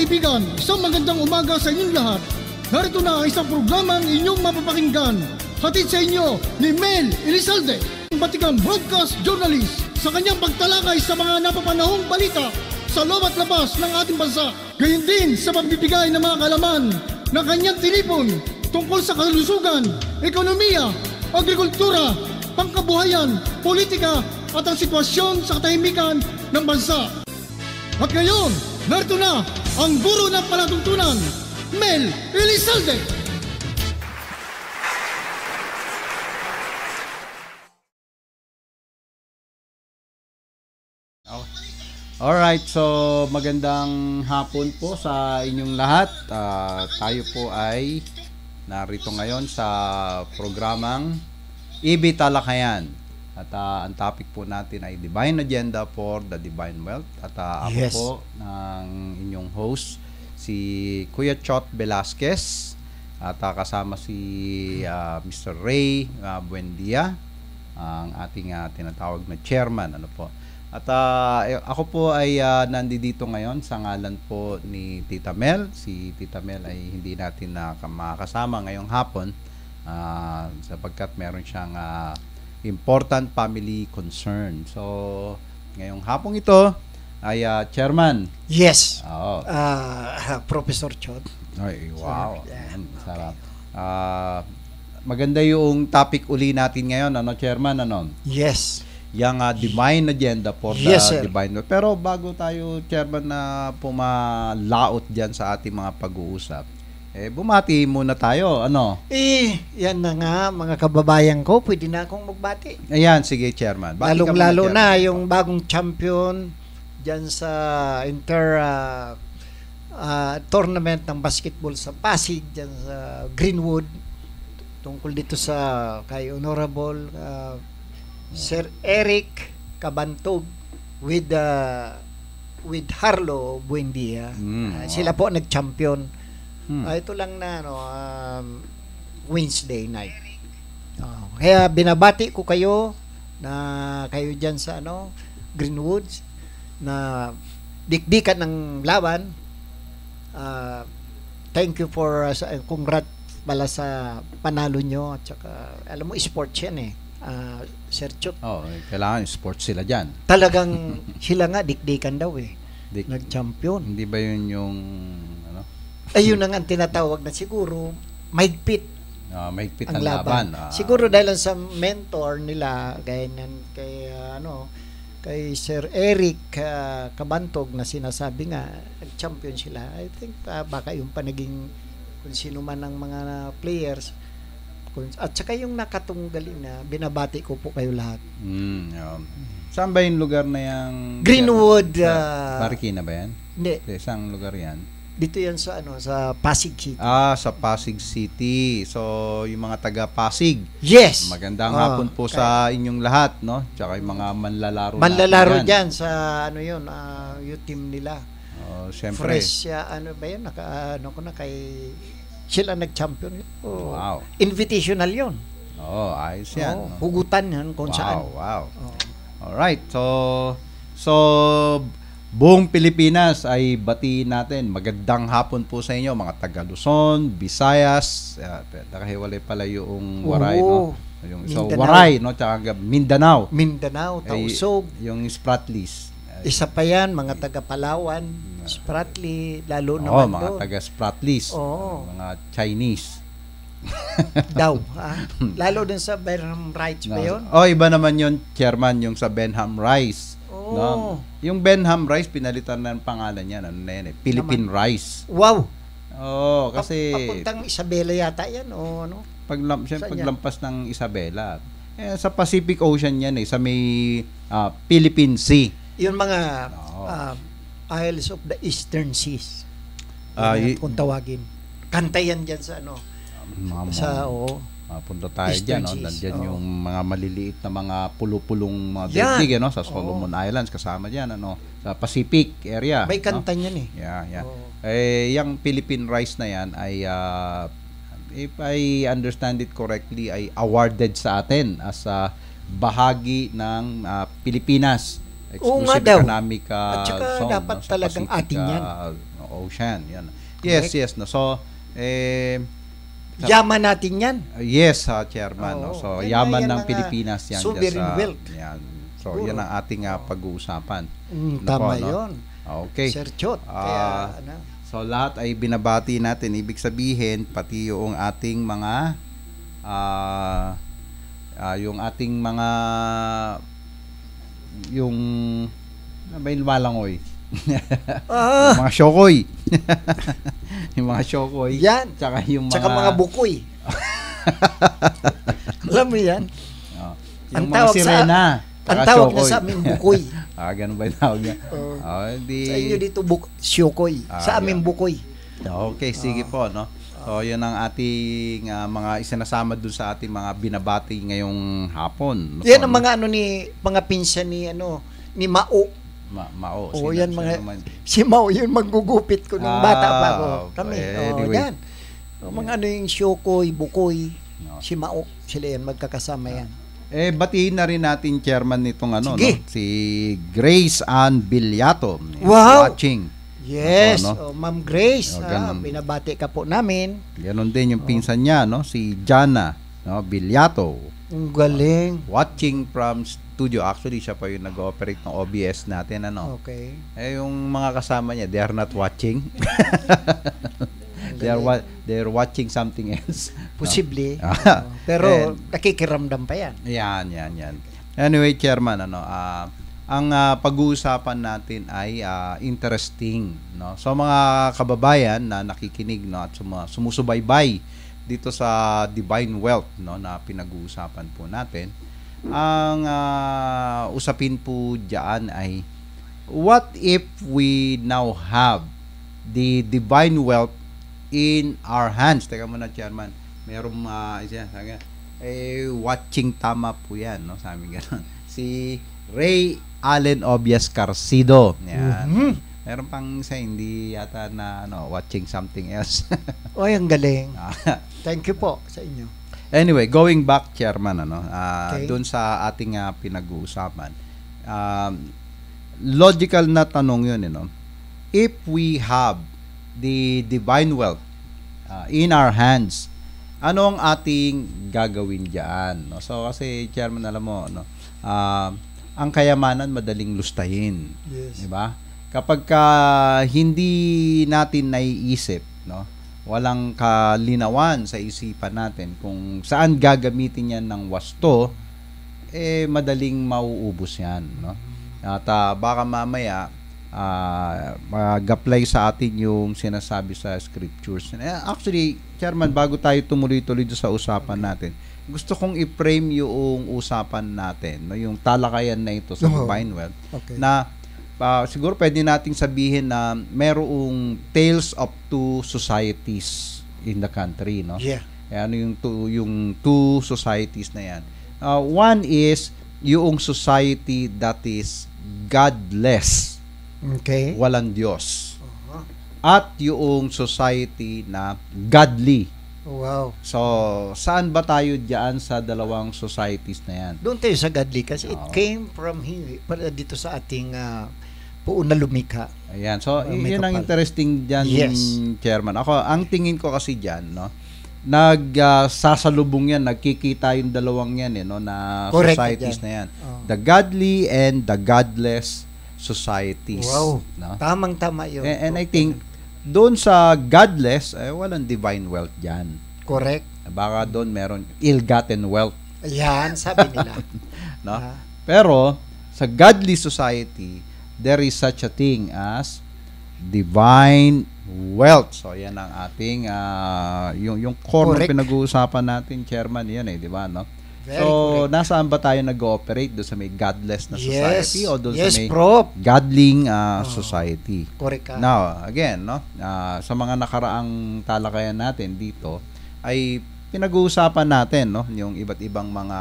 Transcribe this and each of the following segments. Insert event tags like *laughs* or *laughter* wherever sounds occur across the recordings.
kaibigan, isang magandang umaga sa inyong lahat. Narito na ang isang programang inyong mapapakinggan. Hatid sa inyo ni Mel Elizalde, Batikan Broadcast Journalist, sa kanyang pagtalakay sa mga napapanahong balita sa loob at labas ng ating bansa. Gayun din sa pagbibigay ng mga kalaman ng kanyang tilipon tungkol sa kalusugan, ekonomiya, agrikultura, pangkabuhayan, politika at ang sitwasyon sa katahimikan ng bansa. At ngayon, narito na ang guro ng palatuntunan, Mel Elizalde. Alright, so magandang hapon po sa inyong lahat. Uh, tayo po ay narito ngayon sa programang EB Talakayan. At uh, ang topic po natin ay Divine Agenda for the Divine Wealth. At uh, ako yes. po ng inyong host, si Kuya Chot Velasquez. At uh, kasama si uh, Mr. Ray uh, Buendia, ang ating uh, tinatawag na chairman. Ano po? At uh, ako po ay uh, nandito ngayon sa ngalan po ni Tita Mel. Si Tita Mel ay hindi natin na uh, makakasama ngayong hapon uh, sapagkat meron siyang uh, important family concern. So, ngayong hapong ito ay uh, chairman. Yes. Oh. Uh, Professor Chod. Ay, wow. So, yeah. Mm, sarap. Okay. Uh, maganda yung topic uli natin ngayon, ano, chairman, ano? Yes. Yang uh, divine agenda for the sir. divine. Pero bago tayo, chairman, na pumalaot diyan sa ating mga pag-uusap, eh, bumati muna tayo. Ano? Eh, yan na nga, mga kababayan ko, pwede na akong magbati. Ayan, sige, Chairman. Bati Lalong lalo chairman? na yung bagong champion dyan sa inter uh, uh, tournament ng basketball sa Pasig, dyan sa Greenwood. Tungkol dito sa kay Honorable uh, Sir Eric Kabantog with uh, with Harlo Buendia. Mm, uh, sila po nag-champion Hmm. Uh, ito lang na ano, um, Wednesday night. Uh, kaya binabati ko kayo na kayo diyan sa ano, Greenwoods na dikdikan ng laban. Uh, thank you for uh, congrat pala sa panalo nyo at saka alam mo sports yan eh uh, Sir Chut. Oh, eh, kailangan sports sila diyan. Talagang sila nga dikdikan daw eh. Dik- Nag-champion. Hindi ba 'yun yung Ayun eh, ang, ang tinatawag na siguro, mahigpit. Uh, mahigpit ang, ang laban. laban. Uh, siguro dahil sa mentor nila, ganyan kay uh, ano, kay Sir Eric uh, Kabantog na sinasabi nga, champion sila. I think uh, baka yung panaging kung sino man ang mga players, at saka yung nakatunggali na binabati ko po kayo lahat. Mm, um, saan ba yung lugar na yung Greenwood uh, Marikina ba yan? Hindi. Isang lugar yan. Dito yan sa ano sa Pasig City. Ah, sa Pasig City. So, yung mga taga Pasig. Yes. Magandang oh, hapon po kaya, sa inyong lahat, no? Tsaka yung mga manlalaro Manlalaro diyan sa ano yun, uh, yung team nila. Oh, syempre. Fresh uh, ano ba yun? Naka, ano ko na kay sila nag-champion. Oh, wow. Invitational yun. Oh, ayos yan. Oh, no? Hugutan yan kung wow, saan. Wow, wow. Oh. Alright, so So buong Pilipinas ay bati natin. Magandang hapon po sa inyo mga taga Luzon, Visayas, uh, nakahiwalay pala yung Waray, Oo. no? Yung, so, Waray, no? Tsaka Mindanao. Mindanao, Tausog. Ay, yung Spratlys. Isa pa yan, mga taga Palawan, Spratly, lalo Oo, naman mga taga Spratlys, Oo. mga Chinese. *laughs* Daw. Ah. Lalo din sa Benham Rights ba yun? oh, iba naman yun, chairman, yung sa Benham Rice. No? Yung Benham Rice, pinalitan na ang pangalan niya. Ano na eh? Philippine Naman. Rice. Wow! Oo, oh, kasi... Papuntang Isabela yata yan o ano? Paglam, siyempre, paglampas ng Isabela. Eh, sa Pacific Ocean yan eh, sa may uh, Philippine Sea. Yung mga oh. uh, Isles of the Eastern Seas. Uh, kung tawagin. Kanta yan dyan sa ano. Mama. Sa, oo. Mapunta tayo Eastern dyan. No? Nandiyan oh. yung mga maliliit na mga pulupulong mga yeah. daigdig ano? sa Solomon oh. Islands. Kasama dyan ano? sa Pacific area. May kanta no? yan eh. Yeah, yeah. Oh. Eh, yung Philippine rice na yan ay uh, if I understand it correctly ay awarded sa atin as a bahagi ng uh, Pilipinas exclusive Oo nga daw. economic uh, ah, At saka zone, dapat no? talagang Pacific, atin yan. Uh, ocean, yan. Yes, Correct. yes. No? So, eh, Yaman natin yan. Uh, yes, uh, Chairman. Oo, no? So, yan yaman yan ng Pilipinas yan. Sovereign uh, wealth. Yan. So, Puro. yan ang ating uh, pag-uusapan. Mm, ano tama po, no? yun. Okay. Sir Chot. Uh, kaya, ano? So, lahat ay binabati natin. Ibig sabihin, pati yung ating mga uh, uh, yung ating mga yung ano ba *laughs* yung ah. mga syokoy. *laughs* yung mga shokoy. Yan. Tsaka yung mga... Tsaka mga bukoy. *laughs* Alam mo yan? Oh. Yung mga sirena. Sa, ang tawag shokoy. na sa amin bukoy. *laughs* ah, ganun ba yung tawag niya? Uh, oh, di... Sa inyo dito buk shokoy. Ah, sa aming bukoy. Okay, sige uh, po, no? So, yun ang ating uh, mga isinasama doon sa ating mga binabati ngayong hapon. Yan ang mga ano ni mga pinsan ni ano ni Mao Ma- Mao. Oo, yan mga, naman. *laughs* si Mao, yun magugupit ko nung ah, bata pa ako. Kami, okay. oh, anyway. yan. O, mga ano yung Shokoy, Bukoy, no. si Mao, sila yan, magkakasama ah. yan. Eh, batiin na rin natin chairman nitong ano, Sige. no? si Grace Ann Bilyato. Wow! Watching. Yes, Ako, no? oh, Ma'am Grace, oh, ah, ganun. ah, binabati ka po namin. Ganon din yung oh. pinsan oh. niya, no? si Jana no? Bilyato. Ang galing. watching from studio, actually siya pa yung nag operate ng OBS natin, ano. Okay. Eh, yung mga kasama niya, they are not watching. *laughs* they are wa- they watching something else. Possibly. No? uh, pero And, nakikiramdam pa yan. Yan, yan, yan. Anyway, chairman, ano, uh, ang uh, pag-uusapan natin ay uh, interesting, no. So mga kababayan na nakikinig no at sum- sumusubaybay dito sa Divine Wealth no na pinag-uusapan po natin ang uh, usapin po dyan ay what if we now have the divine wealth in our hands? Teka muna, chairman. Merong uh, isa, sabi, eh, watching tama po yan, no? Sabi ganun. *laughs* Si Ray Allen Obias Carcido. Yan. Mm-hmm. Meron pang isa, hindi yata na ano, watching something else. *laughs* Oy, ang galing. Ah. Thank you po sa inyo. Anyway, going back chairman ano, uh, okay. doon sa ating uh, pinag-uusapan. Um, logical na tanong 'yun, you eh, know. If we have the divine wealth uh, in our hands, ano ang ating gagawin diyan? No? So kasi chairman alam mo, no. Uh, um, ang kayamanan madaling lustahin. Yes. 'Di ba? Kapag ka hindi natin naiisip, no? walang kalinawan sa isipan natin kung saan gagamitin yan ng wasto, eh madaling mauubos yan. No? At uh, baka mamaya, uh, mag-apply sa atin yung sinasabi sa scriptures. Eh, actually, Chairman, bago tayo tumuloy-tuloy sa usapan natin, gusto kong i-frame yung usapan natin, no, yung talakayan na ito sa no. Divine Wealth, okay. na uh, siguro pwede nating sabihin na merong tales of two societies in the country, no? Yeah. Eh, ano yung two, yung two societies na yan. Uh, one is yung society that is godless. Okay. Walang Diyos. Uh-huh. At yung society na godly. Wow. So, saan ba tayo diyan sa dalawang societies na yan? Doon tayo sa godly kasi no. it came from here, para dito sa ating uh, poon na lumika. Ayan. So, uh, yun ang interesting dyan, yes. Chairman. Ako, ang tingin ko kasi dyan, no, nagsasalubong ah, uh, yan, nagkikita yung dalawang yan, eh, no, na Correct, societies yan. na yan. Oh. The godly and the godless societies. Wow. No? Tamang-tama yun. And, and I think, doon sa godless, eh, walang divine wealth dyan. Correct. Baka doon meron ill-gotten wealth. Ayan, sabi nila. *laughs* no? Uh-huh. Pero, sa godly society, there is such a thing as divine wealth. So yan ang ating uh, yung yung core correct. na pinag-uusapan natin, chairman, yan eh, di ba, no? Very so, correct. nasaan ba tayo nag-ooperate do sa may godless na society yes. o doon yes, sa may prop. godling uh, oh, society? Correct ka. Now, again, no, uh, sa mga nakaraang talakayan natin dito ay pinag-uusapan natin no yung iba't ibang mga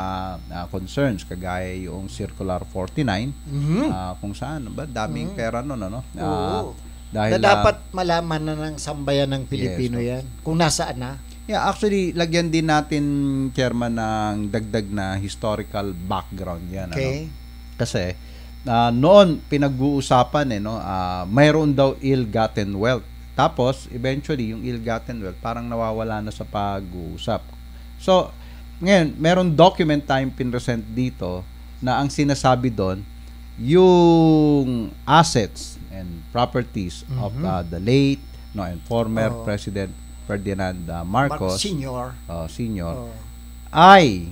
uh, concerns kagaya yung circular 49 mm-hmm. uh, kung saan ba daming mm-hmm. pera noon ano uh, dahil na dapat uh, malaman na ng sambayan ng Pilipino yes, yan kung nasaan na Yeah, actually lagyan din natin chairman ng dagdag na historical background yan ano. okay. ano. Kasi uh, noon pinag-uusapan eh no, uh, mayroon daw ill-gotten wealth tapos, eventually, yung ill-gotten wealth, parang nawawala na sa pag-uusap. So, ngayon, meron document tayong pinresent dito na ang sinasabi doon, yung assets and properties mm-hmm. of uh, the late no and former oh. president Ferdinand uh, Marcos Mark senior uh, senior oh. ay oh.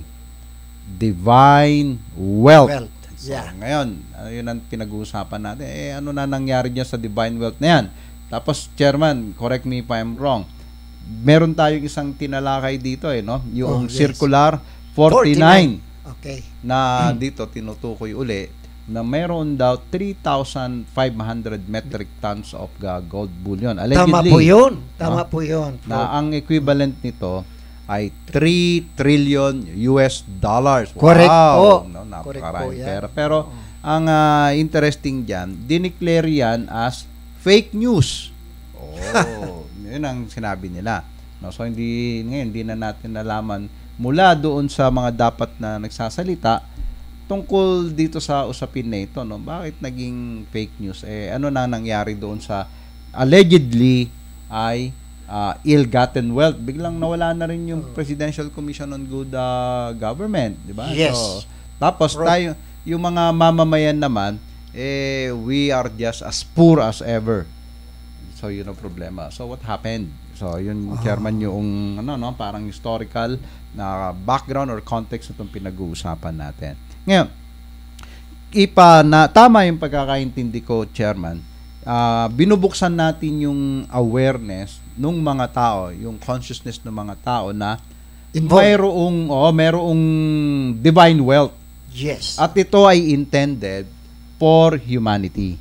divine wealth. wealth. So, yeah. Ngayon, uh, yun ang pinag-uusapan natin. Eh ano na nangyari niya sa divine wealth na yan? Tapos, Chairman, correct me if I'm wrong, meron tayong isang tinalakay dito eh, no? Yung oh, yes. circular 49, 49. Okay. Na hmm. *clears throat* dito tinutukoy uli na meron daw 3,500 metric tons of gold bullion. Allegedly, Tama po yun. Tama no? po yun. Na ang equivalent nito ay 3 trillion US dollars. Wow. Correct po. No, Correct po yan. Pera. Pero ang uh, interesting diyan, dineclare yan as fake news. Oh, yun ang sinabi nila. No, so hindi ngayon hindi na natin nalaman mula doon sa mga dapat na nagsasalita tungkol dito sa usapin na ito, no. Bakit naging fake news? Eh ano na nangyari doon sa allegedly ay uh, ill-gotten wealth. Biglang nawala na rin yung oh. Presidential Commission on Good uh, Government, di ba? Yes. So, tapos Pro- tayo yung mga mamamayan naman eh, we are just as poor as ever. So, yun ang problema. So, what happened? So, yun, oh. chairman, yung ano, no, parang historical na background or context na itong pinag-uusapan natin. Ngayon, ipa na tama yung pagkakaintindi ko, chairman, uh, binubuksan natin yung awareness ng mga tao, yung consciousness ng mga tao na Involved. mayroong, oh, mayroong divine wealth. Yes. At ito ay intended for humanity.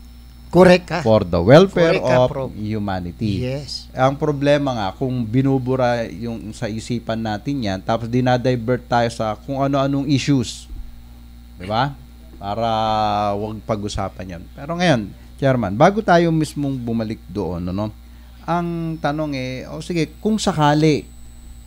Correct ka. For the welfare ka, of prof. humanity. Yes. Ang problema nga, kung binubura yung sa isipan natin yan, tapos dinadivert tayo sa kung ano-anong issues. Di ba? Para wag pag-usapan yan. Pero ngayon, Chairman, bago tayo mismong bumalik doon, ano, ang tanong eh, o oh, sige, kung sakali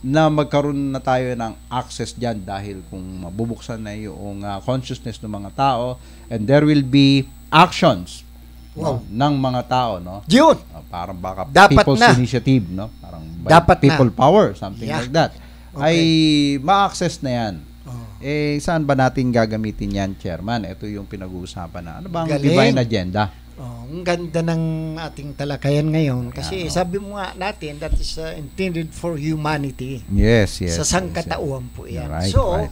na magkaroon na tayo ng access diyan dahil kung mabubuksan na yung uh, consciousness ng mga tao and there will be actions wow. no, ng mga tao no yun uh, ah, parang baka dapat people's na. initiative no parang dapat people na. power something yeah. like that okay. ay ma-access na yan oh. eh saan ba natin gagamitin yan chairman ito yung pinag-uusapan na ano bang Galing. divine agenda Oh, ang ganda ng ating talakayan ngayon kasi yeah, oh. no. sabi mo nga natin that is uh, intended for humanity. Yes, yes. Sa sangkatauhan yes, po 'yan. Right, so right.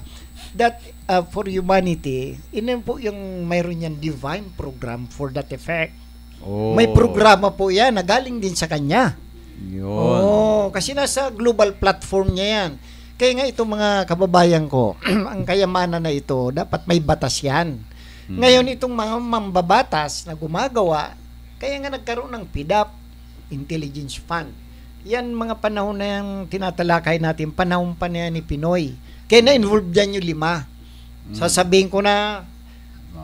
that uh, for humanity, inen po yung mayroon yan divine program for that effect. Oh. May programa po 'yan na galing din sa kanya. Yun. Oh, kasi nasa global platform niya 'yan. Kaya nga itong mga kababayan ko, *clears throat* ang kayamanan na ito, dapat may batas 'yan. Hmm. Ngayon, itong mga mambabatas na gumagawa, kaya nga nagkaroon ng PIDAP, Intelligence Fund. Yan mga panahon na yung tinatalakay natin, panahon pa na ni Pinoy. Kaya na-involve dyan yung lima. Hmm. Sasabihin ko na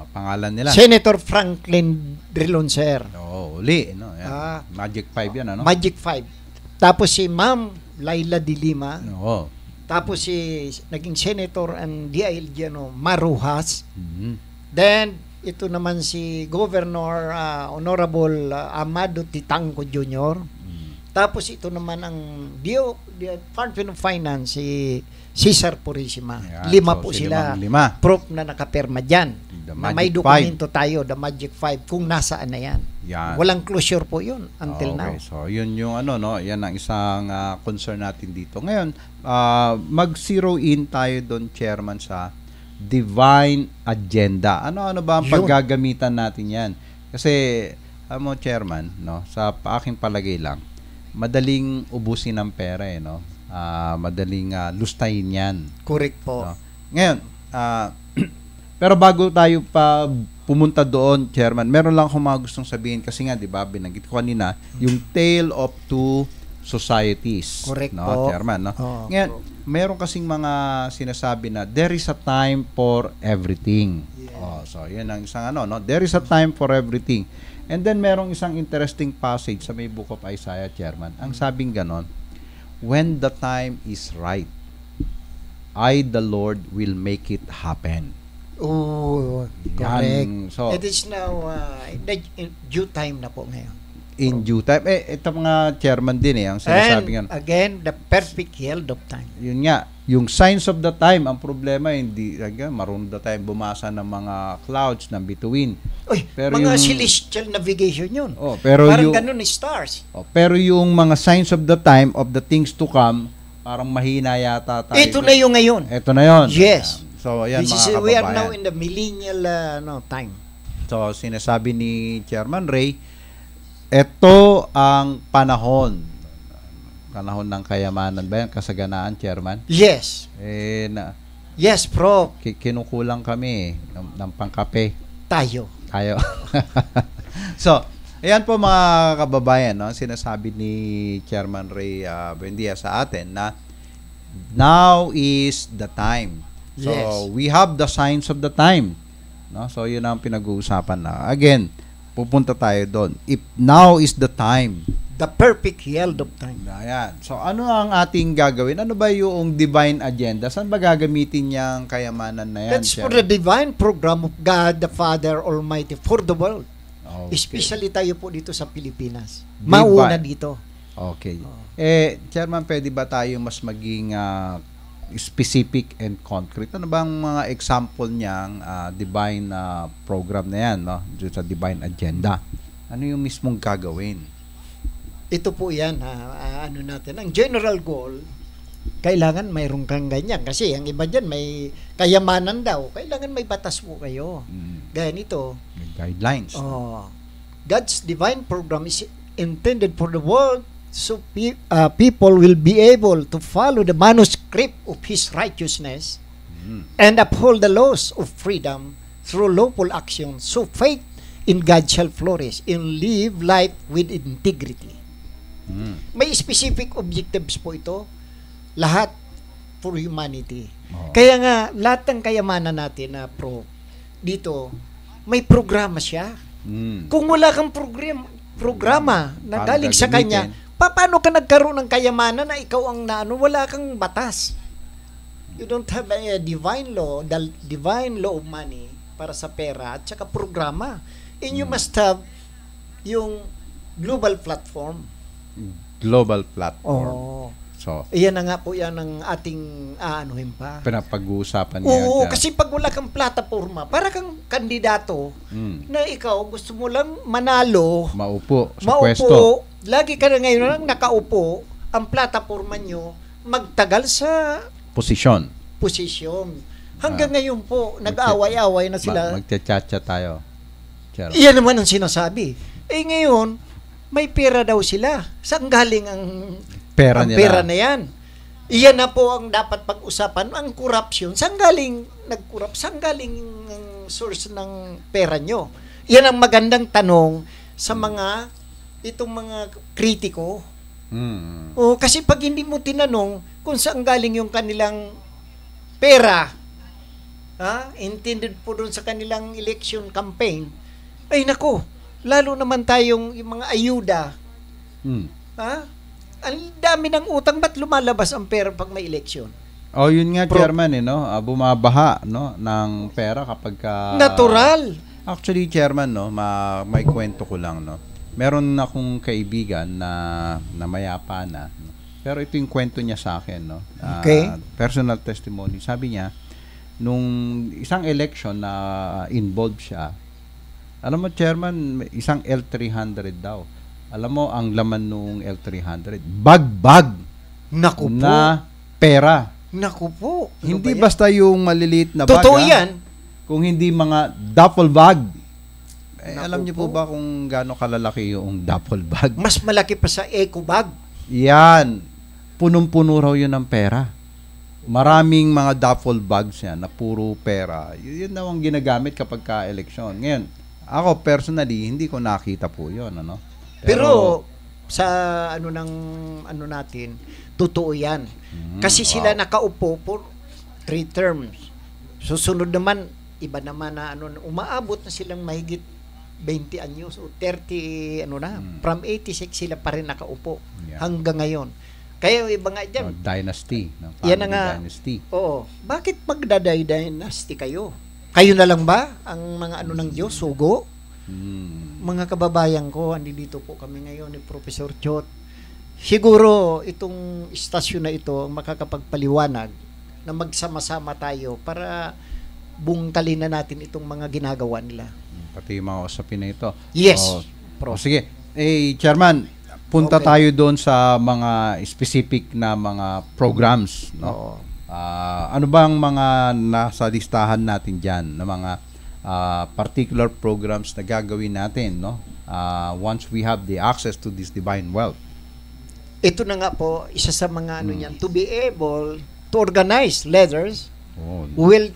pangalan nila. Senator Franklin Drilonser. Oo, oh, uli. No, yan. Ah, Magic 5 yan, ano? Magic 5. Tapos si Ma'am Laila Dilima. Oo. Tapos si naging senator ang DILG ano, Maruhas. Mm-hmm. Then, ito naman si Governor uh, Honorable uh, Amado Titangco Jr. Mm. Tapos ito naman ang Dio Department of Finance si Cesar Purisima. Yeah, lima so po si sila. Lima. Proof na nakapirma diyan. Na may dokumento five. tayo, the Magic Five, kung nasaan na yan. yan. Walang closure po yun until okay, now. So, yun yung ano, no? Yan ang isang uh, concern natin dito. Ngayon, uh, mag-zero in tayo doon, Chairman, sa divine agenda. Ano-ano ba ang paggagamitan natin yan? Kasi, amo chairman, no, sa aking palagay lang, madaling ubusin ng pera eh, no? Uh, madaling uh, lustahin yan. Correct po. No? Ngayon, uh, *clears throat* pero bago tayo pa pumunta doon, chairman, meron lang akong mga gustong sabihin kasi nga, di ba, binanggit ko kanina, yung tale of two societies. Correct no, po. Chairman, no? Oh. Ngayon, meron kasing mga sinasabi na there is a time for everything. Yeah. Oh, so, yun ang isang ano, no? There is a time for everything. And then, merong isang interesting passage sa may Book of Isaiah, Chairman. Ang mm-hmm. sabing ganon, when the time is right, I, the Lord, will make it happen. Oh, correct. Yan. So, it is now, uh, due time na po ngayon in due time. Eh, ito mga chairman din eh, ang sinasabi nga. again, the perfect yield of time. Yun nga, yung signs of the time, ang problema, hindi, again, marunong na tayong bumasa ng mga clouds ng between. Uy, pero mga yung, celestial navigation yun. Oh, pero parang yung, ganun ni stars. Oh, pero yung mga signs of the time, of the things to come, parang mahina yata tayo. Ito na yung ngayon. Ito na yun. Yes. Um, so, ayan Which mga is, kababayan. We are now in the millennial uh, no, time. So, sinasabi ni Chairman Ray, ito ang panahon. Panahon ng kayamanan ba yan? Kasaganaan, Chairman? Yes. Eh, na, yes, Prof. Ki- kinukulang kami eh, ng, ng pangkape. Tayo. Tayo. *laughs* so, ayan po mga kababayan, no? sinasabi ni Chairman Ray uh, Buendia sa atin na now is the time. So, yes. we have the signs of the time. No? So, yun ang pinag-uusapan na. Again, Pupunta tayo doon. If now is the time. The perfect yield of time. Ayan. So ano ang ating gagawin? Ano ba yung divine agenda? Saan ba gagamitin niyang kayamanan na yan? That's for the divine program of God the Father Almighty for the world. Okay. Especially tayo po dito sa Pilipinas. Divine. Mauna dito. Okay. Oh. Eh, Chairman, pwede ba tayo mas maging uh, specific and concrete. Ano bang mga example niyang uh, divine uh, program na yan, no? Diyo sa divine agenda. Ano yung mismong gagawin? Ito po yan, ha? Ah, ano natin, ang general goal, kailangan mayroon kang ganyan. Kasi ang iba dyan, may kayamanan daw. Kailangan may batas po kayo. Mm. Gaya nito. May guidelines. Oh, God's divine program is intended for the world so pe- uh, people will be able to follow the manuscript of his righteousness mm. and uphold the laws of freedom through lawful action so faith in God shall flourish and live life with integrity mm. may specific objectives po ito lahat for humanity oh. kaya nga lahat ng kayamanan natin na pro dito may programa siya mm. kung wala kang program programa na galing sa kanya pa- paano ka nagkaroon ng kayamanan na ikaw ang naano? Wala kang batas. You don't have a divine law, the divine law of money para sa pera at saka programa. And you mm. must have yung global platform. Global platform. Oh. So, Iyan na nga po yan ang ating aanuhin pa. Pinapag-uusapan niya. Oo, yan. kasi pag wala kang plataforma, para kang kandidato mm. na ikaw gusto mo lang manalo. Maupo sa maupo, pwesto lagi ka na ngayon lang nakaupo, ang plataforma nyo magtagal sa posisyon. Posisyon. Hanggang ah, ngayon po, nag-away-away na sila. Magchat-chat tayo. Charo. Iyan naman ang sinasabi. Eh ngayon, may pera daw sila. Saan galing ang pera, ang nila. pera na yan? Iyan na po ang dapat pag-usapan. Ang corruption, saan galing nag-corrupt? Saan galing ang source ng pera nyo? Yan ang magandang tanong sa mga itong mga kritiko. Mm. O kasi pag hindi mo tinanong kung saan galing yung kanilang pera, ha? intended po doon sa kanilang election campaign, ay nako, lalo naman tayong yung mga ayuda. Mm. Ha? Ang dami ng utang, ba't lumalabas ang pera pag may election? Oh, yun nga, Pro- Chairman, eh, no? Uh, bumabaha no? ng pera kapag... Ka, Natural! Actually, Chairman, no? Ma- may kwento ko lang. No? meron na akong kaibigan na, na mayapa na. Pero ito yung kwento niya sa akin, no? Uh, okay. Personal testimony. Sabi niya, nung isang election na uh, involved siya, alam mo, chairman, isang L300 daw. Alam mo, ang laman nung L300, bag-bag Naku po. na pera. Naku po. Ano hindi ba basta yung maliliit na Totoo bag. Totoo ah. yan. Kung hindi mga duffel bag. Eh, alam niyo po, ba kung gaano kalalaki yung duffel bag? *laughs* Mas malaki pa sa eco bag. Yan. Punong-puno raw yun ng pera. Maraming mga duffel bags yan na puro pera. Y- yun daw ang ginagamit kapag ka-eleksyon. Ngayon, ako personally, hindi ko nakita po yun. Ano? Pero, Pero sa ano ng ano natin, totoo yan. Mm, Kasi wow. sila nakaupo for three terms. Susunod naman, iba naman na ano, umaabot na silang mahigit 20 anyos o 30 ano na mm. from 86 sila pa rin nakaupo yeah. hanggang ngayon kaya yung iba nga oh, dyan oh, dynasty no? yan nga dynasty. oo bakit magdaday-dynasty kayo kayo na lang ba ang mga ano ng Diyos sugo mm. mga kababayan ko andito po kami ngayon ni Professor Chot siguro itong istasyon na ito ang makakapagpaliwanag na magsama-sama tayo para bungtalin na natin itong mga ginagawa nila pati yung mga usapin na ito. Yes. O, oh, Pro. O, sige. Eh, Chairman, punta okay. tayo doon sa mga specific na mga programs. No? Oo. Uh, ano bang mga nasa listahan natin dyan na mga uh, particular programs na gagawin natin no? uh, once we have the access to this divine wealth? Ito na nga po, isa sa mga ano hmm. yan, to be able to organize letters oh, no. will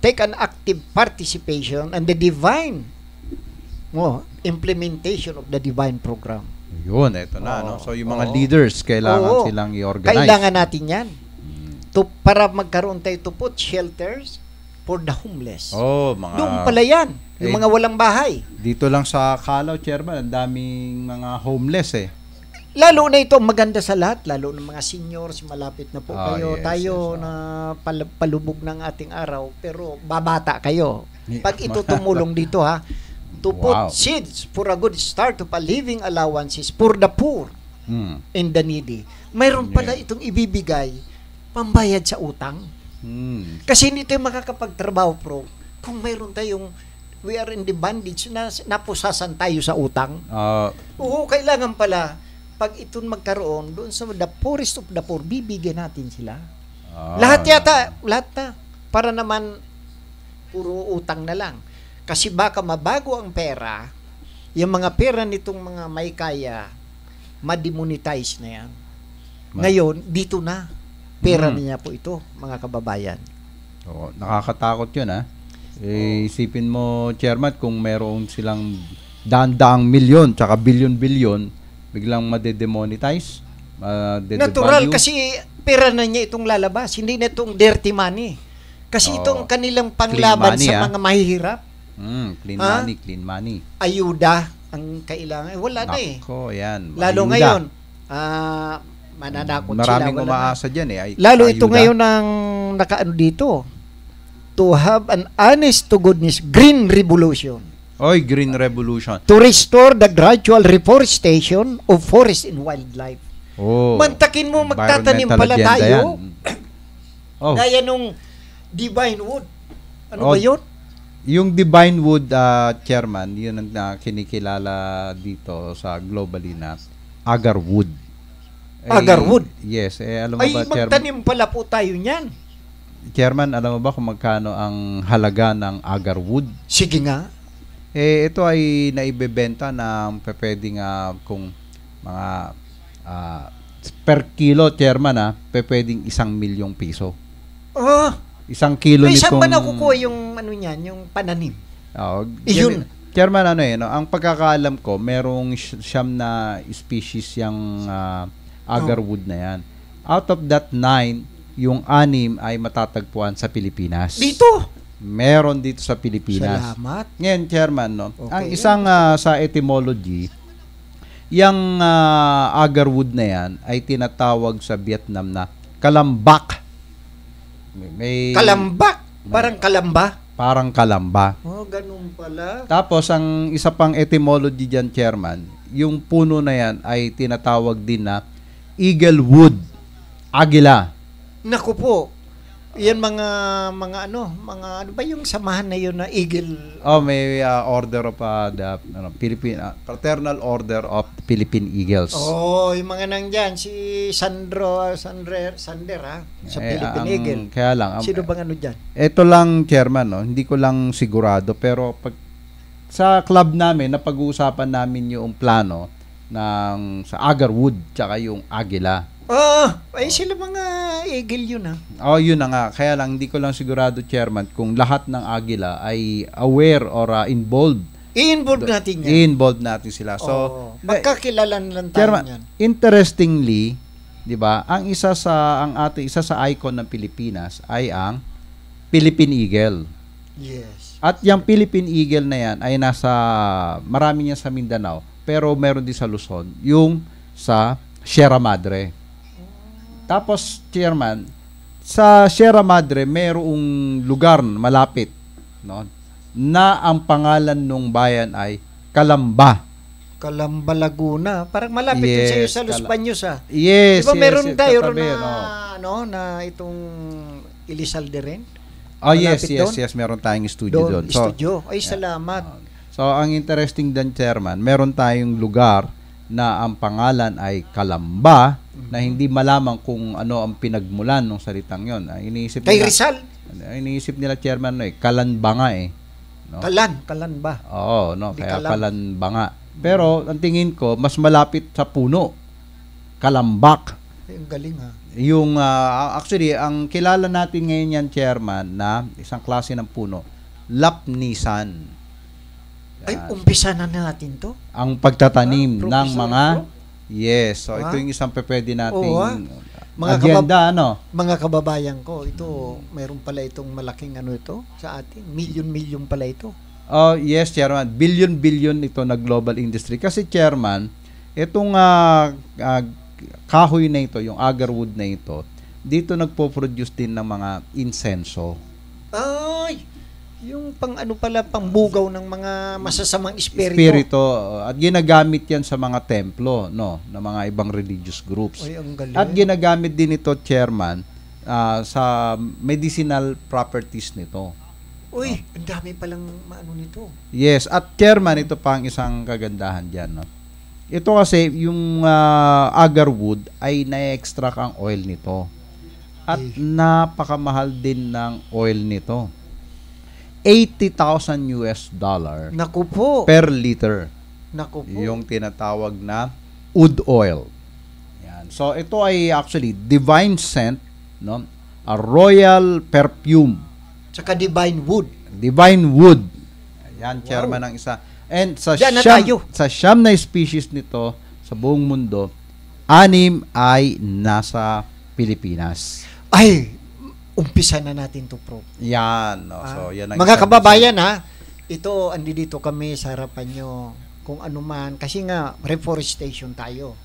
take an active participation and the divine oh, implementation of the divine program. Yun, ito na. Oh, no? So, yung mga oh. leaders, kailangan oh, silang i-organize. Kailangan natin yan. Mm. To, para magkaroon tayo to put shelters for the homeless. Oh, mga... Doon pala yan. Yung eh, mga walang bahay. Dito lang sa Kalaw, Chairman, ang daming mga homeless eh. Lalo na ito, maganda sa lahat, lalo ng mga seniors, malapit na po oh, kayo. Yes, tayo yes, ah. na pal- palubog ng ating araw, pero babata kayo. Pag ito tumulong *laughs* dito ha, to wow. put seeds for a good start of a living allowances for the poor mm. and the needy. Mayroon pala yeah. itong ibibigay pambayad sa utang. Mm. Kasi hindi tayo makakapagtrabaho, pro, kung mayroon tayong we are in the bandage na napusasan tayo sa utang. Uh, Oo, kailangan pala pag itong magkaroon doon sa the poorest of the poor, bibigyan natin sila. Uh, lahat yata, lahat na. Para naman puro utang na lang. Kasi baka mabago ang pera, yung mga pera nitong mga may kaya, mademonetize na yan. Ma- Ngayon, dito na. Pera mm. niya po ito, mga kababayan. Oo, nakakatakot yun ha. Eh, isipin mo, Chairman, kung meron silang dandang milyon tsaka bilyon-bilyon, biglang madedemonetize. Uh, Natural kasi pera na niya itong lalabas. Hindi na itong dirty money. Kasi oh, itong kanilang panglaban money, sa ha? Ah. mga mahihirap. Mm, clean ha? money, clean money. Ayuda ang kailangan. Eh, Wala Nako, na eh. Nako, yan. Lalo ayuda. ngayon, ah, uh, mananakot Maraming sila. Maraming umaasa na. dyan eh. Ay, Lalo ayuda. ito ngayon ang nakaano dito, to have an honest to goodness green revolution. Oy, green revolution. To restore the gradual reforestation of forest and wildlife. Oh, Mantakin mo, magtatanim pala tayo. Yan. *clears throat* Oh. Gaya nung divine wood. Ano oh. ba yun? Yung Divine Wood uh, chairman, yun ang uh, kinikilala dito sa globally na agarwood. Agarwood? Eh, yes. Eh, alam mo Ay, ba, magtanim chairman, pala po tayo niyan. Chairman, alam mo ba kung magkano ang halaga ng agarwood? Sige nga. Eh, ito ay naibebenta ng pwedeng uh, kung mga uh, per kilo, chairman, ah, pwedeng isang milyong piso. Ah! Isang kilo nitong... Saan ba nakukuha yung, ano niyan, yung pananim? Oo. Oh, Chairman, ano eh, no? ang pagkakaalam ko, merong siyam na species yung uh, ah, agarwood oh. na yan. Out of that nine, yung anim ay matatagpuan sa Pilipinas. Dito? Meron dito sa Pilipinas. Salamat. Ngayon, Chairman, no? okay. ang isang uh, sa etymology, yung uh, ah, agarwood na yan ay tinatawag sa Vietnam na kalambak. May, kalambak. Parang kalamba. Parang kalamba. Oh, ganun pala. Tapos ang isa pang etymology diyan, chairman, yung puno na yan ay tinatawag din na eaglewood, agila. Naku po. Yan mga mga ano, mga ano ba yung samahan na yun na Eagle? Oh, may uh, order of uh, the ano, Philippine uh, Fraternal Order of Philippine Eagles. Oh, yung mga nandiyan si Sandro ah, Sandre Sander ha, ah, sa eh, Philippine ang, Eagle. Kaya lang. Um, Sino bang ano diyan? Ito lang chairman no, hindi ko lang sigurado pero pag sa club namin napag-uusapan namin yung plano ng sa Agarwood tsaka yung Agila. Oo, oh, ay sila mga eagle yun ah. Oh, yun na nga. Kaya lang, hindi ko lang sigurado, Chairman, kung lahat ng agila ay aware or uh, involved. I-involve natin yan. I-involve natin sila. So, oh, magkakilala lang tayo Chairman, yan. Interestingly, di ba, ang isa sa, ang ate, isa sa icon ng Pilipinas ay ang Philippine Eagle. Yes. At yung Philippine Eagle na yan ay nasa, marami niya sa Mindanao, pero meron din sa Luzon, yung sa Sierra Madre. Tapos, chairman, sa Sierra Madre, mayroong lugar malapit no, na ang pangalan ng bayan ay Kalamba. Kalamba Laguna. Parang malapit yes, yun sa Los Baños ah. Yes, diba, meron yes, tayo katabi, na, no? no, na itong Ilisal de rin? Oh, malapit yes, yes, doon? yes. Meron tayong studio doon. doon. So, studio. Ay, salamat. Yeah. So, ang interesting din, chairman, meron tayong lugar na ang pangalan ay Kalamba na hindi malaman kung ano ang pinagmulan ng salitang yon. Uh, ah, iniisip Kay nila, Rizal? Ano, iniisip nila chairman no, eh, Kalanba nga eh. No? Kalan, Kalanba. Oo, no, hindi kaya kalan. Kalanba nga. Pero ang tingin ko, mas malapit sa puno. Kalambak. Ah. Yung galing ha. Yung, uh, actually, ang kilala natin ngayon yan, chairman, na isang klase ng puno, lapnisan. Ay, ah, umpisa na natin to? Ang pagtatanim ah, ng mga... Ito? Yes. So, ah? ito yung isang pwede natin. Oo, ah. mga agenda, kabab- ano? Mga kababayan ko, ito, mayroon pala itong malaking ano ito sa atin. Million-million pala ito. Oh, yes, Chairman. Billion-billion ito na global industry. Kasi, Chairman, itong uh, uh, kahoy na ito, yung agarwood na ito, dito nagpo-produce din ng mga insenso. Ay! yung pang ano pala pangbugaw ng mga masasamang espiritu. Espirito at ginagamit 'yan sa mga templo, no, ng mga ibang religious groups. Oy, ang At ginagamit din ito, chairman, uh, sa medicinal properties nito. Uy, no? ang dami palang maano nito. Yes, at chairman, ito pa ang isang kagandahan diyan, no. Ito kasi yung uh, agarwood ay na-extract ang oil nito. At napakamahal din ng oil nito. 80,000 US dollar Naku po. per liter. Naku po. Yung tinatawag na wood oil. Yan. So ito ay actually divine scent, no? A royal perfume. Tsaka divine wood. Divine wood. Yan chairman wow. ng isa. And sa siyam, sa siyam na species nito sa buong mundo, anim ay nasa Pilipinas. Ay, umpisa na natin to prove. Yan. No? Ah. So, yan ang Mga kababayan ha, ito, andito kami sa harapan nyo kung ano man. Kasi nga, reforestation tayo.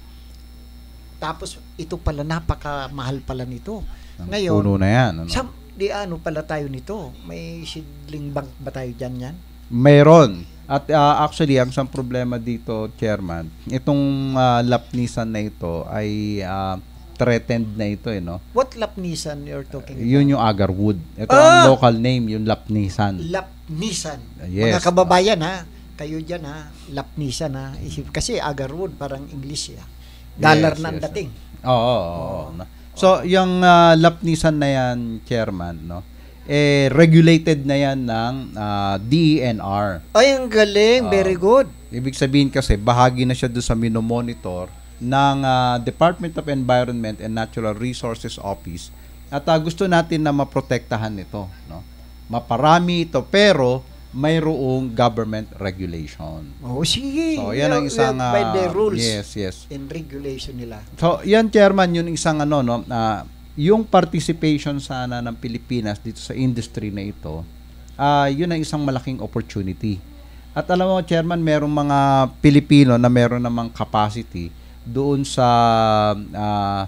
Tapos, ito pala, napakamahal pala nito. Ang Ngayon, puno na yan. Ano? Sa, di ano pala tayo nito? May seedling bank ba tayo dyan yan? Mayroon. At uh, actually, ang isang problema dito, Chairman, itong uh, lapnisan na ito ay uh, threatened na ito eh, no? What lapnisan you're talking uh, about? Yun yung agarwood. Ito ah! ang local name, yung lapnisan. Lapnisan. Uh, yes. Mga kababayan ha, kayo dyan ha, lapnisan ha. Kasi agarwood parang English ya. Dollar yes, na yes, dating. Oo, oo, oo. oo. So, yung uh, lapnisan na yan, chairman, no? eh, regulated na yan ng uh, DENR. Ay, ang galing. Uh, Very ah. good. Ibig sabihin kasi, bahagi na siya doon sa minomonitor ng uh, Department of Environment and Natural Resources Office at uh, gusto natin na maprotektahan ito. No? Maparami ito pero mayroong government regulation. Oh, sige. So, yan ang isang... Uh, by the ah, rules yes, yes. and regulation nila. So, yan, Chairman, yun isang ano, no, uh, yung participation sana ng Pilipinas dito sa industry na ito, uh, yun ang isang malaking opportunity. At alam mo, Chairman, merong mga Pilipino na meron namang capacity doon sa uh,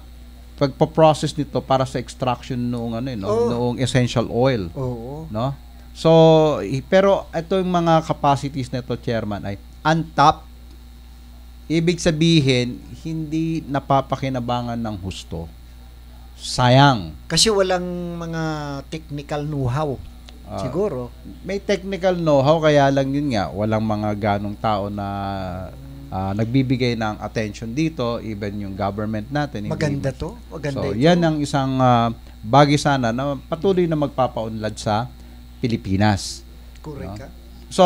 pagpo-process nito para sa extraction noong ano eh, no? oh. noong essential oil. Oo. Oh, No? So, pero ito yung mga capacities nito, chairman, ay on top, Ibig sabihin, hindi napapakinabangan ng husto. Sayang. Kasi walang mga technical know-how. Uh, Siguro. May technical know-how, kaya lang yun nga, walang mga ganong tao na uh, nagbibigay ng attention dito, even yung government natin. Maganda hindi, to. Maganda so, ito. yan ang isang uh, bagay sana na patuloy na magpapaunlad sa Pilipinas. Correct no? Ah. So,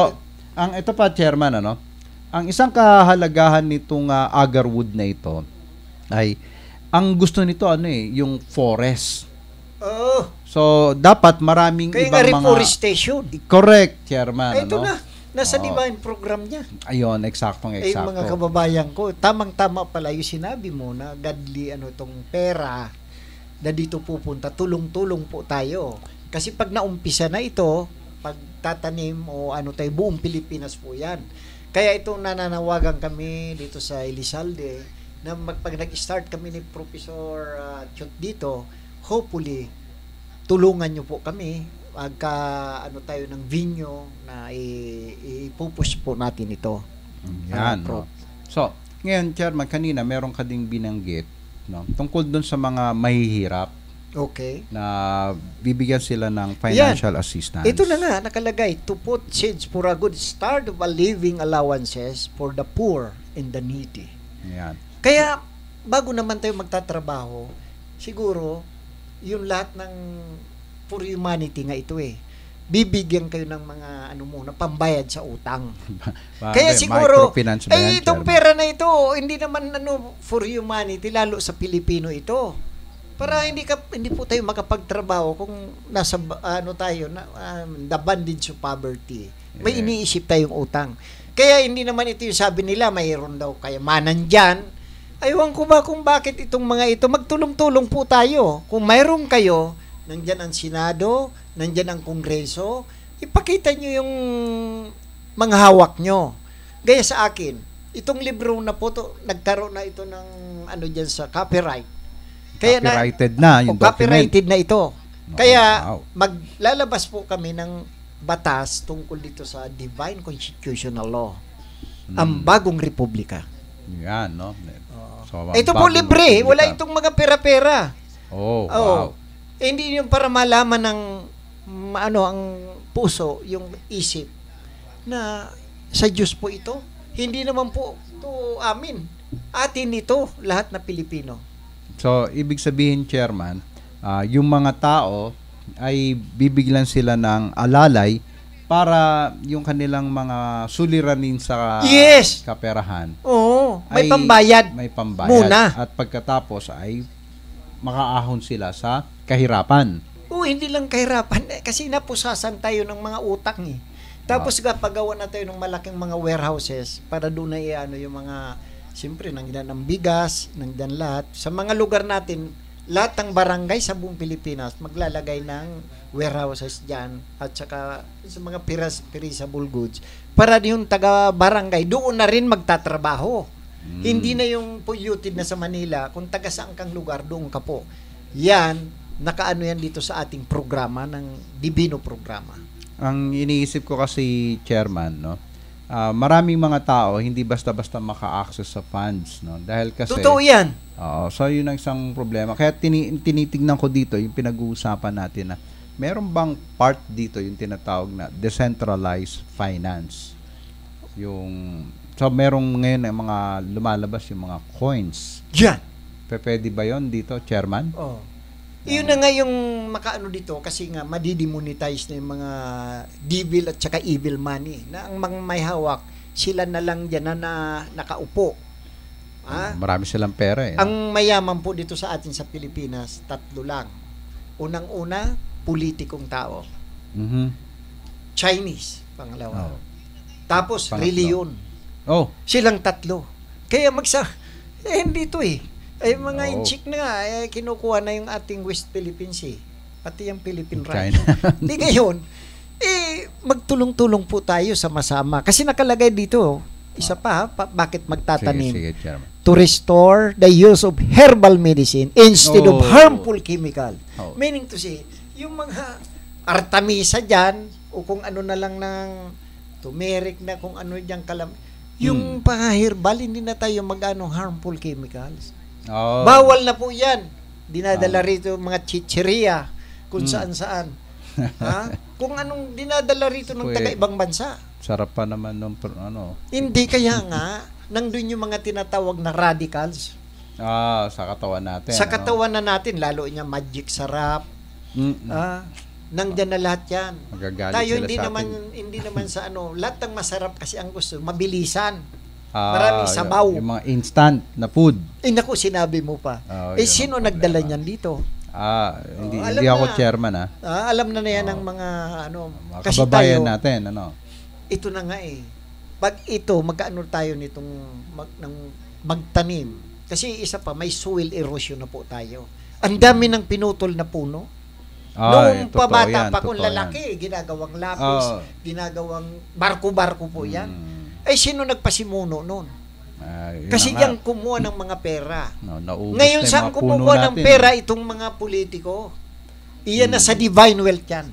ang ito pa, Chairman, ano, ang isang kahalagahan nitong uh, agarwood na ito ay ang gusto nito ano eh, yung forest. Oh. So, dapat maraming Kaya ibang mga... Kaya nga reforestation. Correct, Chairman. Ay, ito ano? na. Nasa oh. divine program niya. Ayun, eksaktong eksakto. Ay, mga kababayan ko, tamang-tama pala yung sinabi mo na godly ano tong pera na dito pupunta, tulong-tulong po tayo. Kasi pag naumpisa na ito, pag tatanim o ano tayo, buong Pilipinas po yan. Kaya itong nananawagan kami dito sa Elizalde na magpag nag-start kami ni Professor uh, Chot dito, hopefully, tulungan nyo po kami pagka ano tayo ng vinyo na po natin ito. Mm, yan. Uh, So, ngayon chairman kanina meron ka ding binanggit no tungkol doon sa mga mahihirap. Okay. Na bibigyan sila ng financial Yan. assistance. Ito na nga nakalagay to put seeds for a good start of a living allowances for the poor and the needy. Yan. Kaya bago naman tayo magtatrabaho, siguro yung lahat ng for humanity nga ito eh bibigyan kayo ng mga ano mo na pambayad sa utang. *laughs* Kaya siguro ay eh, itong pera na ito hindi naman ano for humanity lalo sa Pilipino ito. Para hindi ka hindi po tayo makapagtrabaho kung nasa ano tayo na um, the bandage poverty. May yeah. iniisip tayong utang. Kaya hindi naman ito yung sabi nila mayroon daw kayamanan diyan. Aywan ko ba kung bakit itong mga ito magtulong-tulong po tayo. Kung mayroon kayo, nandyan ang Senado, nandyan ang Kongreso, ipakita nyo yung mga hawak nyo. Gaya sa akin, itong libro na po, to, nagkaroon na ito ng ano dyan sa copyright. Kaya copyrighted na, na yung oh, document. Copyrighted na ito. Oh, Kaya maglalabas po kami ng batas tungkol dito sa Divine Constitutional Law. Hmm. Ang bagong republika. Yan, no? Oh. So, ito po libre. Republika. Wala itong mga pera-pera. Oh, oh, wow. Eh, hindi yung para malaman ng ano ang puso, yung isip na sa Diyos po ito. Hindi naman po to amin. Atin ito lahat na Pilipino. So, ibig sabihin, Chairman, uh, yung mga tao ay bibiglan sila ng alalay para yung kanilang mga suliranin sa yes! kaperahan. Oo, may pambayad. May pambayad. Muna. At pagkatapos ay makaahon sila sa kahirapan. Oo, hindi lang kahirapan. Eh, kasi napusasan tayo ng mga utak eh. Tapos wow. Ah. gapagawa na tayo ng malaking mga warehouses para doon na ano, yung mga, siyempre, nanggilan ng bigas, nanggilan lahat. Sa mga lugar natin, lahat ng barangay sa buong Pilipinas maglalagay ng warehouses dyan at saka sa mga piras, perishable goods para yung taga-barangay doon na rin magtatrabaho. Mm. Hindi na yung polluted na sa Manila kung taga saan kang lugar doon ka po. Yan, nakaano yan dito sa ating programa ng Divino programa. Ang iniisip ko kasi chairman no. Uh, maraming mga tao hindi basta-basta maka-access sa funds no dahil kasi Totoo 'yan. Oo, uh, so 'yun ang isang problema. Kaya tini- tinitingnan ko dito yung pinag-uusapan natin na meron bang part dito yung tinatawag na decentralized finance. Yung so merong ngayon ang mga lumalabas yung mga coins. Yan. Yeah. pwede ba 'yon dito, chairman? Oo. Oh iyon na nga yung makaano dito kasi nga madidemonetize na yung mga devil at saka evil money eh, na ang mga may hawak sila na lang dyan na, na nakaupo. Ha? Ah, ah? Marami silang pera eh. Ang mayaman po dito sa atin sa Pilipinas, tatlo lang. Unang-una, politikong tao. Mm-hmm. Chinese, pangalawa. Oh. Tapos, pangalawa. reliyon. Oh. Silang tatlo. Kaya magsa... Eh, hindi to eh eh, mga oh. chick na nga, eh, kinukuha na yung ating West Philippines eh. Pati yung Philippine Rice. Di ngayon, eh, magtulong-tulong po tayo sama-sama. Kasi nakalagay dito, oh, isa pa, pa bakit magtatanim? Sige, sige, To restore the use of herbal medicine instead oh. of harmful chemical. Oh. Meaning to say, yung mga artamisa dyan, o kung ano na lang ng turmeric na kung ano dyan kalam, yung hmm. pang herbal, hindi na tayo mag-ano harmful chemicals. Oh. Bawal na po yan. Dinadala oh. rito mga chicheria kung mm. saan saan. *laughs* ha? Kung anong dinadala rito ng taga-ibang bansa. Sarap pa naman nung ano. Hindi kaya nga doon yung mga tinatawag na radicals. Ah, sa katawan natin. Sa ano? katawan ano? na natin, lalo niya magic sarap. Mm-mm. Ah, nandyan na lahat yan. Magagalit Tayo hindi naman, atin. hindi naman sa ano, lahat ng masarap kasi ang gusto, mabilisan. Ah, Maraming sabaw. Yung mga instant na food. Eh naku, sinabi mo pa. Oh, eh sino nagdala niyan dito? Ah, hindi, oh, alam hindi ako na. chairman ah. Ah, alam na na yan ah, ng mga ano, Mga kasi kababayan tayo, natin, ano? ito na nga eh. Pag ito, mag magkaano tayo nitong mag, ng, magtanim. Kasi isa pa, may soil erosion na po tayo. Ang dami ng pinutol na puno. Oh, Noong totoo pabata yan, pa kung totoo yan. lalaki, ginagawang lapis, Oo. Ah. ginagawang barko-barko po yan. Hmm. Eh, sino nagpasimuno noon? Kasi yan kumuha ng mga pera. No, Ngayon, saan kumukuha ng pera eh. itong mga politiko? Iyan hmm. na sa divine wealth yan.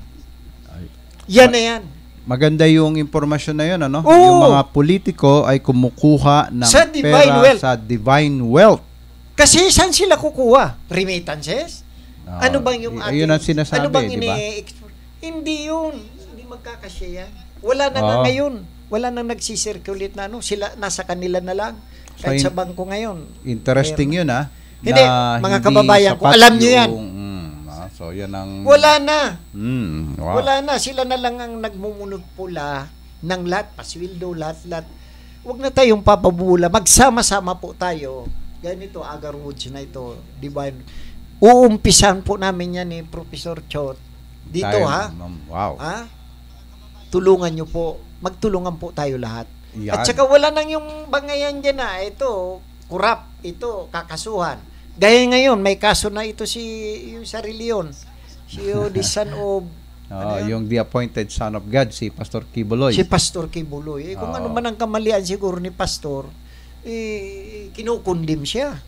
Yan na yan. Maganda yung impormasyon na yun, ano? Oo. Yung mga politiko ay kumukuha ng sa pera wealth. sa divine wealth. Kasi saan sila kukuha? Remittances? No, ah, ano bang yung eh, ating... Yun ang sinasabi, ano bang ini- di Hindi yun. Hindi magkakasya yan. Wala na oh. nga ah. ngayon wala nang nagsisirculate na ano, sila nasa kanila na lang. Kahit so, sa bangko ngayon. Interesting Ayan. yun ha. Ah, hindi, mga kababayan ko, alam niyo yan. mm, ah, so yan ang... Wala na. Mm, wow. Wala na. Sila na lang ang nagmumunod nagmumunodpula ng lahat, paswildo, lahat-lahat. Huwag na tayong papabula. Magsama-sama po tayo. Ganito, Agar Woods na ito. Divine. ba? Uumpisan po namin yan ni eh, Professor Chot. Dito Tayo, ha. Wow. Ha? Tulungan nyo po magtulungan po tayo lahat. Yan. At saka wala nang yung bangayan dyan na ito, kurap, ito, kakasuhan. Gaya ngayon, may kaso na ito si yung sa reliyon. Si the son of Oh, yun? yung the appointed son of God, si Pastor Kibuloy. Si Pastor Kibuloy. Eh, kung oh. ano man ang kamalian siguro ni Pastor, eh, kinukundim siya.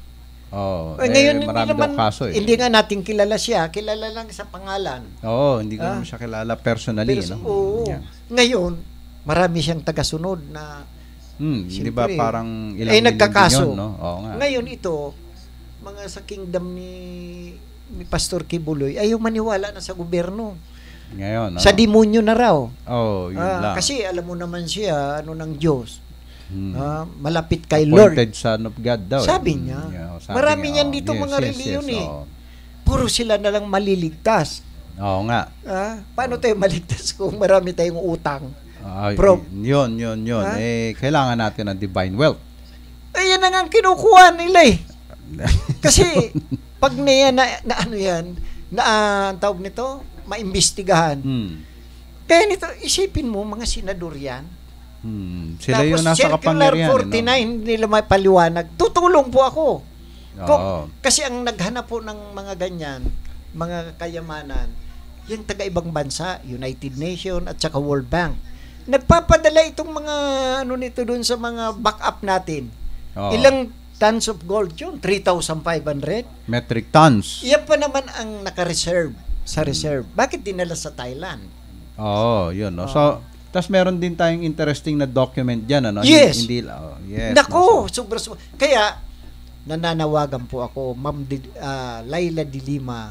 Oh, eh, ngayon, eh, hindi naman, daw kaso. Eh. Hindi nga natin kilala siya. Kilala lang sa pangalan. Oo, oh, hindi ko ah? naman siya kilala personally. Pero, no? Oo. Yeah. Ngayon, marami siyang tagasunod na Hmm, di ba parang ilang ay nagkakaso. Yun, no? Oo nga. Ngayon ito, mga sa kingdom ni, ni Pastor Kibuloy, ayaw maniwala na sa gobyerno. Ngayon, ano? Sa demonyo na raw. Oh, yun ah, lang. Kasi alam mo naman siya, ano ng Diyos. Hmm. Ah, malapit kay Appointed Lord. Son of God daw. Eh. Sabi eh. niya. Hmm, yeah, sabi marami niyan oh, dito yes, mga yes, reliyon yes, eh. Oh. Puro sila na lang maliligtas. Oo nga. Ah, paano tayo maligtas kung marami tayong utang? Ay, Pro. Yun, yun, yun. Ha? Eh, kailangan natin ng divine wealth. Ayan eh, na nga kinukuha nila eh. *laughs* Kasi pag niya na, na ano yan, na uh, tawag nito, maimbestigahan. Hmm. Kaya nito, isipin mo, mga senador yan. Hmm. Sila Tapos, yung nasa kapangyarihan. Tapos Circular 49, no? nila may paliwanag. Tutulong po ako. Kung, Kasi ang naghanap po ng mga ganyan, mga kayamanan, yung taga-ibang bansa, United Nations at saka World Bank nagpapadala itong mga ano nito doon sa mga backup natin. Oh. Ilang tons of gold yun? 3,500? Metric tons. Iyan pa naman ang naka-reserve sa hmm. reserve. Bakit dinala sa Thailand? Oo, oh, yun. No? Oh. So, tapos meron din tayong interesting na document dyan. Ano? Yes. Hindi, oh, yes. Nako, no, so. sobra, sobra. Kaya, nananawagan po ako, Ma'am Di, uh, Laila Dilima,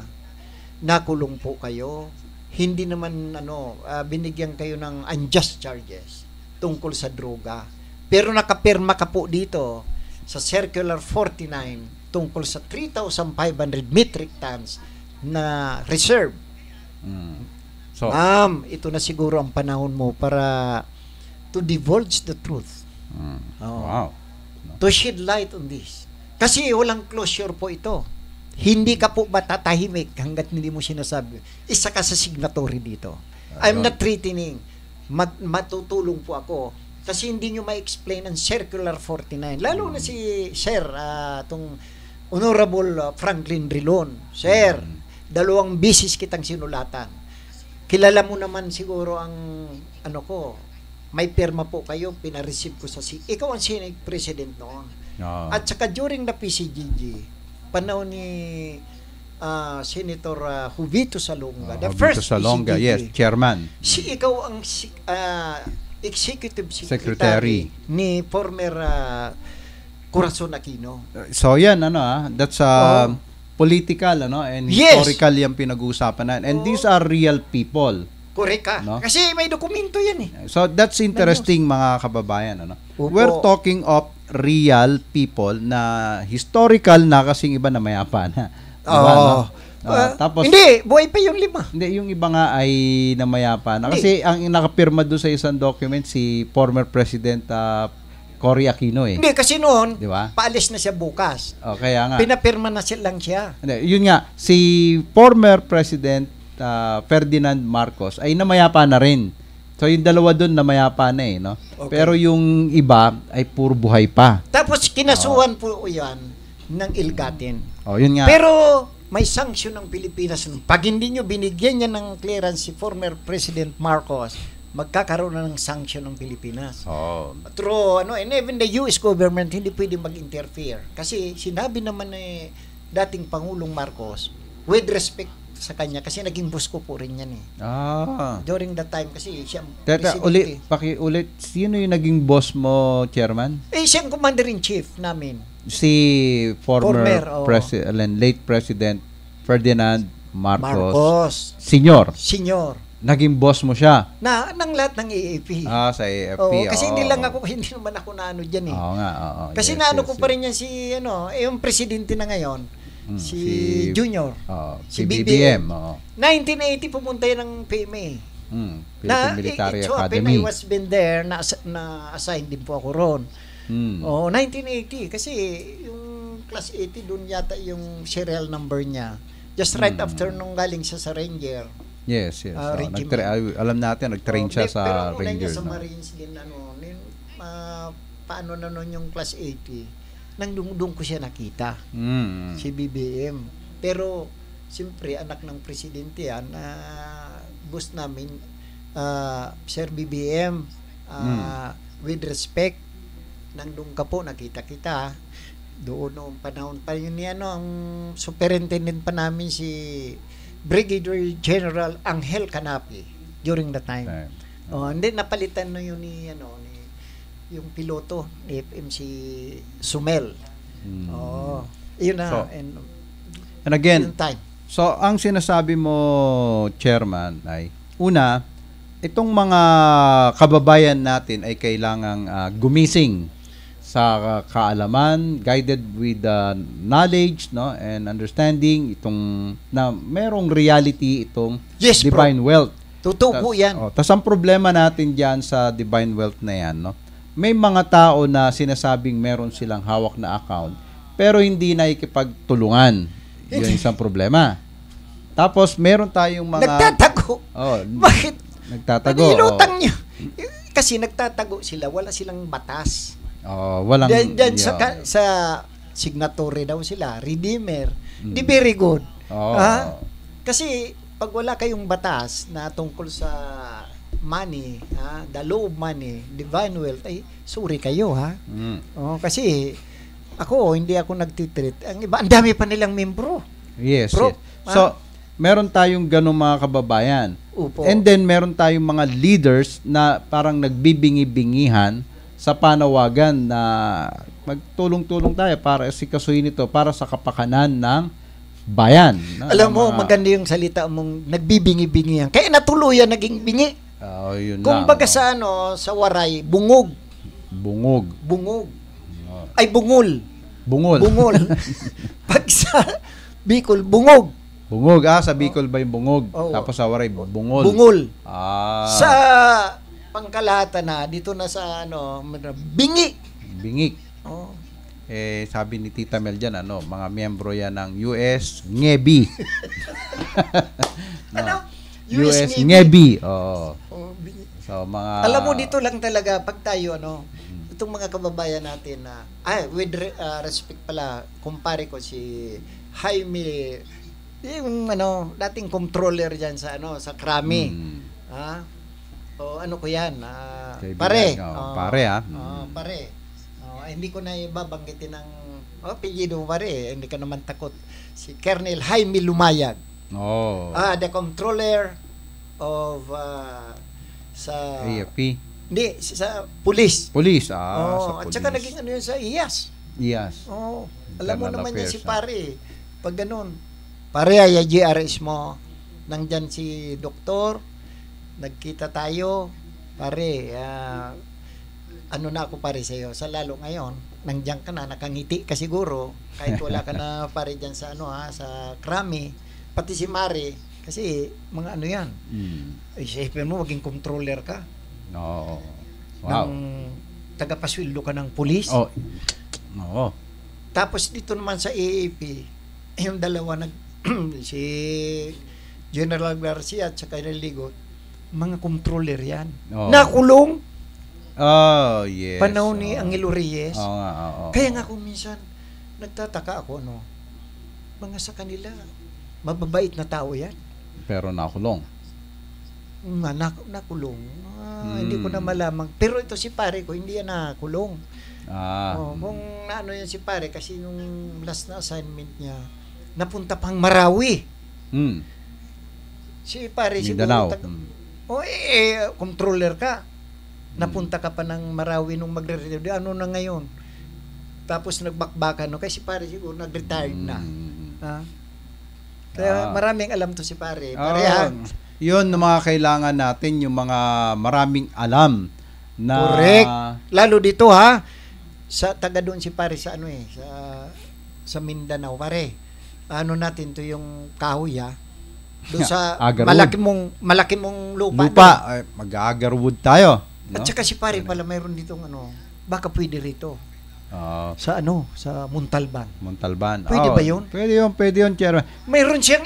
nakulong po kayo hindi naman ano uh, binigyan kayo ng unjust charges tungkol sa droga. Pero nakapirma ka po dito sa Circular 49 tungkol sa 3,500 metric tons na reserve. Mm. So, Ma'am, ito na siguro ang panahon mo para to divulge the truth. Mm. Oh. Wow. No. To shed light on this. Kasi walang closure po ito. Hindi ka po matatahimik hanggat hindi mo sinasabi. Isa ka sa signatory dito. I'm not threatening. Mat- matutulong po ako. Kasi hindi nyo ma-explain ang Circular 49. Lalo na si Sir, uh, ah, itong Honorable ah, Franklin Rilon. Sir, mm. dalawang bisis kitang sinulatan. Kilala mo naman siguro ang ano ko, may perma po kayo, pinareceive ko sa si Ikaw ang Senate President noon. Uh, At saka during the PCGG, panahon ni uh, Senator uh, ah, Juvito Salonga, uh, the ah, Juvito first Salonga, PCDB, yes, chairman. Si ikaw ang uh, executive secretary, secretary ni former uh, Corazon Aquino. So yan ano ah, that's uh, oh. political ano and yes. historical yung pinag-uusapan natin And oh. these are real people. Correct ka. No? Kasi may dokumento yan eh. So that's interesting mga kababayan ano. Opo. We're talking of real people na historical na kasing iba na mayapa na. Diba, oh. No? Uh, tapos Hindi, buhay pa yung lima. Hindi, yung iba nga ay namayapa na. Kasi hindi. ang nakapirma doon sa isang document si former President uh, Cory Aquino eh. Hindi, kasi noon, diba? paalis na siya bukas. O, oh, kaya nga. Pinapirma na siya lang siya. Hindi, yun nga, si former President uh, Ferdinand Marcos ay namayapa na rin. So yung dalawa doon na mayapa na eh, no? Okay. Pero yung iba ay puro buhay pa. Tapos kinasuhan oh. po yan ng Ilgatin. Oh, yun nga. Pero may sanction ng Pilipinas nung Pag hindi nyo binigyan niya ng clearance si former President Marcos, magkakaroon na ng sanction ng Pilipinas. Oh. True, ano, and even the US government hindi pwede mag-interfere. Kasi sinabi naman ni eh, dating Pangulong Marcos, with respect sa kanya kasi naging boss ko po rin yan eh. Ah. During that time kasi siya Teta, uli, eh. pakiulit, sino yung naging boss mo, chairman? Eh, siya ang commander-in-chief namin. Si former, former oh. late president Ferdinand Marcos. Marcos. Senior. Senior. Naging boss mo siya? Na, nang lahat ng EAP. Ah, sa EAP. Oo, oo. kasi hindi lang ako, *laughs* hindi naman ako naano dyan eh. Oo nga, oo. Kasi yes, naano yes, ko yes. pa rin yan si, ano, eh, yung presidente na ngayon Hmm, si, Junior. Oh, si BBM. oh. 1980 pumunta yan ng PMA. Mm, na, eh, Military eh, so, Academy. So, was been there, na, na assigned din po ako roon. Mm. Oh, 1980 kasi yung class 80 doon yata yung serial number niya. Just right mm. after nung galing siya sa Ranger. Yes, yes. Uh, oh, nagtra- alam natin nagtrain oh, siya sa Ranger. pero Ranger. Pero sa Marines din ano, nin, uh, paano na noon yung class 80 nang doon ko siya nakita. Mm. Si BBM. Pero siyempre anak ng presidente yan na uh, boss namin uh, Sir BBM uh, ah, mm. with respect nang doon ka po nakita kita doon noong panahon pa yun yan no, ang superintendent pa namin si Brigadier General Angel Canapi during the time. Right. Oh, and napalitan no yun ni ano yung piloto ni FMC Sumel. Mm. Oh, Yun na. So, and, and again, time. so ang sinasabi mo, Chairman, ay una, itong mga kababayan natin ay kailangang uh, gumising sa uh, kaalaman guided with the uh, ah, knowledge no and understanding itong na merong reality itong yes, divine bro. wealth Totoo po yan. Oh, tas ang problema natin diyan sa divine wealth na yan, no? may mga tao na sinasabing meron silang hawak na account pero hindi na ikipagtulungan. Yun isang problema. Tapos meron tayong mga... Nagtatago. Oh, Bakit? Nagtatago. Nilutang oh. niyo. Kasi nagtatago sila. Wala silang batas. Oh, walang... Diyan, diyan sa, sa signatory daw sila, redeemer. Mm. Di very good. Oh. Ah? Kasi pag wala kayong batas na tungkol sa money, ha? the law of money, divine wealth, ay sorry kayo ha. Mm. Oh, kasi ako hindi ako nagtitreat. Ang iba ang dami pa nilang membro. Yes. Pro, yes. Ha? So ah. meron tayong ganung mga kababayan. Upo. And then meron tayong mga leaders na parang nagbibingi-bingihan sa panawagan na magtulong-tulong tayo para sikasuhin nito para sa kapakanan ng bayan. Alam mo, mga... maganda yung salita mong nagbibingi-bingihan. Kaya natuluyan naging bingi. Oh, yun Kung baga sa ano, sa waray, bungog. Bungog. Bungog. Oh. Ay, bungol. Bungol. Bungol. *laughs* Pag sa Bicol, bungog. Bungog. Ah, sa Bicol ba yung bungog? Oh. Tapos sa waray, bungol. Bungol. Ah. Sa pangkalahatan na, dito na sa ano, bingi. Bingi. Oh. Eh, sabi ni Tita Mel dyan, ano, mga miyembro yan ng US, Ngebi. no. Ano? Ah. US, US Ngebi. Oo. Oh. So mga Alam mo dito lang talaga pag tayo ano, mm. itong mga kababayan natin na uh, ay with re, uh, respect pala kumpare ko si Jaime yung ano, dating controller diyan sa ano, sa Krami. Mm. Ha? O oh, ano ko 'yan? Uh, pare. Oh, pare ha? Mm. Oh, pare. Oh, hindi ko na ibabanggitin ng oh, pilido pare, hindi ka naman takot. Si Colonel Jaime Lumayag. Oh. Ah, the controller of uh, sa AFP. Hindi, sa police. Police, ah, oh, sa police. saka naging ano yun sa IAS. IAS. Oh, alam Internal mo naman yan si pare. Eh. Pag ganun, pare, ay GRS mo. Nandyan si doktor, nagkita tayo, pare, uh, ano na ako pare sa'yo, sa lalo ngayon, nandyan ka na, nakangiti ka siguro, kahit wala ka na *laughs* pare dyan sa ano ha, ah, sa krami, pati si Mari, kasi mga ano yan. Mm. Isipin mo, maging controller ka. No. Wow. Ng tagapaswildo ka ng pulis. Oh. No. Tapos dito naman sa AAP, *clears throat* yung dalawa nag *clears throat* si General Garcia at saka Ligo, mga controller yan. Oh. Nakulong. Oh, yes. Panahon ni oh. Angelo Reyes. Oh, oh, oh, oh. Kaya nga kung minsan, nagtataka ako, no? Mga sa kanila, Mababait na tao yan. Pero nakulong. Nga, nak- nakulong. Ah, mm. Hindi ko na hmm. malamang. Pero ito si pare ko, hindi yan nakulong. Ah. Oh, kung ano yan si pare, kasi nung last na assignment niya, napunta pang Marawi. Mm. Si pare, Mindanao. siguro... Tag- hmm. oh, eh, eh, controller ka. Hmm. Napunta ka pa ng Marawi nung magre-retire. Ano na ngayon? Tapos nagbakbakan, no? Kasi pare siguro nag-retire na. Mm. Ah? Kaya ah. maraming alam to si pare. Ah. Pareha. Oh. Yun, mga kailangan natin, yung mga maraming alam. Na... Correct. Lalo dito ha, sa taga doon si pare sa ano eh, sa, sa Mindanao, pare. Ano natin to yung kahoy ha. Doon *laughs* sa malaki mong, malaki mong lupa. Lupa, mag-agarwood tayo. No? At saka si pare pala, mayroon ditong ano, baka pwede rito Uh, sa ano? Sa Montalban. Montalban. Pwede oh, ba yun? Pwede yun, pwede yun, Chairman. Mayroon siyang...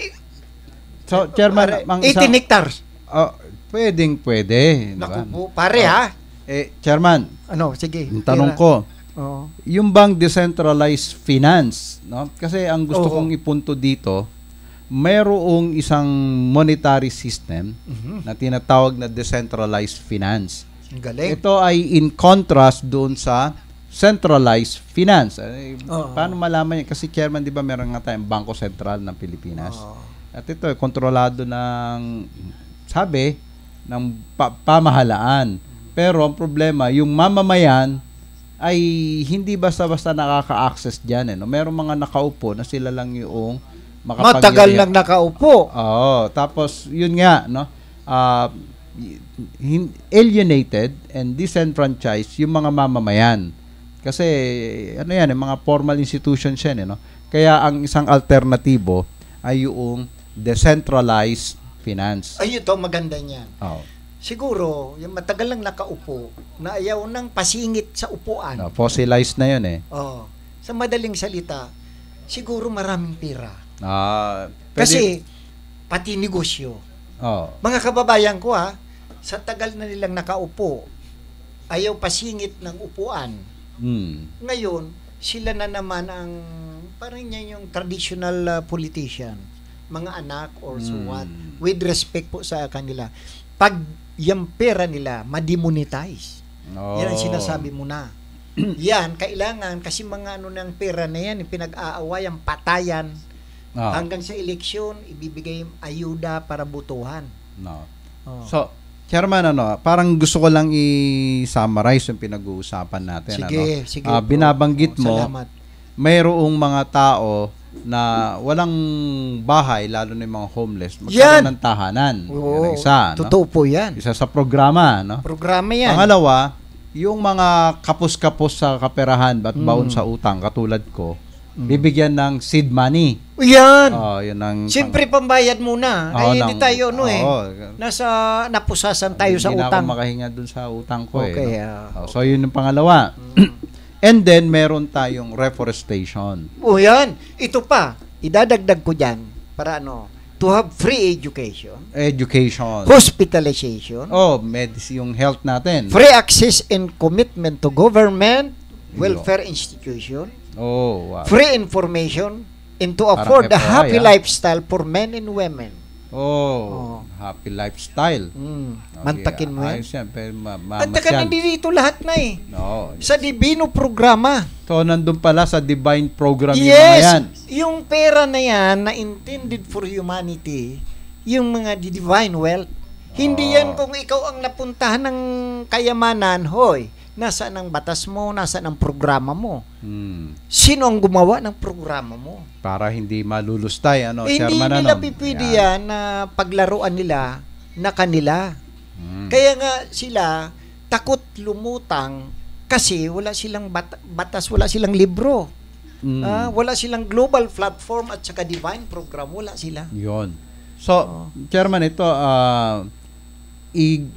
So, Chairman... Mang, 18 sa, hectares. Oh, pwedeng pwede. Naku, diba? pare oh. ha? Eh, Chairman. Ano, sige. Yung tanong ko, oh. yung bang decentralized finance, no? kasi ang gusto oh, kong ipunto dito, mayroong isang monetary system mm-hmm. na tinatawag na decentralized finance. Galing. Ito ay in contrast doon sa centralized finance. Eh, oh, paano malaman yan? Kasi chairman, di ba, meron nga tayong Bangko Sentral ng Pilipinas. Oh. At ito, kontrolado ng, sabi, ng pa- pamahalaan. Pero ang problema, yung mamamayan, ay hindi basta-basta nakaka-access diyan eh. No? Merong mga nakaupo na sila lang yung Matagal nang nakaupo. Oo. Oh, tapos, yun nga, no? Uh, alienated and disenfranchised yung mga mamamayan. Kasi ano yan, eh, mga formal institution yan. Eh, no? Kaya ang isang alternatibo ay yung decentralized finance. Ay, ito, maganda niyan. Oh. Siguro, yung matagal lang nakaupo, na ayaw nang pasingit sa upuan. No, ah, fossilized na yun eh. Oo. Oh. Sa madaling salita, siguro maraming pira. Ah, pwede... Kasi, pati negosyo. Oh. Mga kababayan ko ha, ah, sa tagal na nilang nakaupo, ayaw pasingit ng upuan Mm. Ngayon, sila na naman ang parang yan yung traditional uh, politician, mga anak or so mm. what, with respect po sa kanila. Pag yung pera nila, madimonetize. Oh. Yan ang oh. sinasabi mo na. *clears throat* yan, kailangan kasi mga ano ng pera na yan, pinag-aaway, ang patayan. Oh. Hanggang sa eleksyon, ibibigay ayuda para butuhan. No. Oh. So, Chairman, ano, parang gusto ko lang i-summarize yung pinag-uusapan natin. Sige, ano? sige. Uh, binabanggit po. Oh, mo, Salamat. mayroong mga tao na walang bahay, lalo na yung mga homeless, magkaroon ng tahanan. Oo, yan isa, no? totoo po yan. Isa sa programa. No? Programa yan. Pangalawa, yung mga kapos-kapos sa kaperahan, ba't mm. baon sa utang, katulad ko, Mm. bibigyan ng seed money. Yan. Oh, yun ang Siyempre pambayad muna. Oh, Ay, hindi tayo no oh, eh. Nasa napusasan tayo sa utang. Hindi ako makahinga dun sa utang ko eh, okay, eh. No? Uh, so yun yung pangalawa. Mm. *clears throat* And then meron tayong reforestation. Oh, yan. Ito pa. Idadagdag ko diyan para ano, to have free education. Education. Hospitalization. Oh, medicine, yung health natin. Free access and commitment to government, welfare institution Oh, wow. Free information and to afford Parang a happy ah. lifestyle for men and women. Oh, oh. happy lifestyle. Mm. Mantakin mo ah, yan. Ayos pero ma- ma- At saka nandito lahat na eh. No. Sa Divino Programa. So, nandun pala sa Divine Program yes, yung mga yan. yung pera na yan na intended for humanity, yung mga divine wealth. Hindi oh. yan kung ikaw ang napuntahan ng kayamanan, hoy. Nasaan ang batas mo? Nasaan ang programa mo? Hmm. Sino ang gumawa ng programa mo? Para hindi malulustay, ano, eh, Hindi nila ano? pipwede yan. na paglaruan nila na kanila. Hmm. Kaya nga sila takot lumutang kasi wala silang bat- batas, wala silang libro. Mm. Uh, wala silang global platform at saka divine program, wala sila. Yon. So, oh. Chairman, ito, uh, i-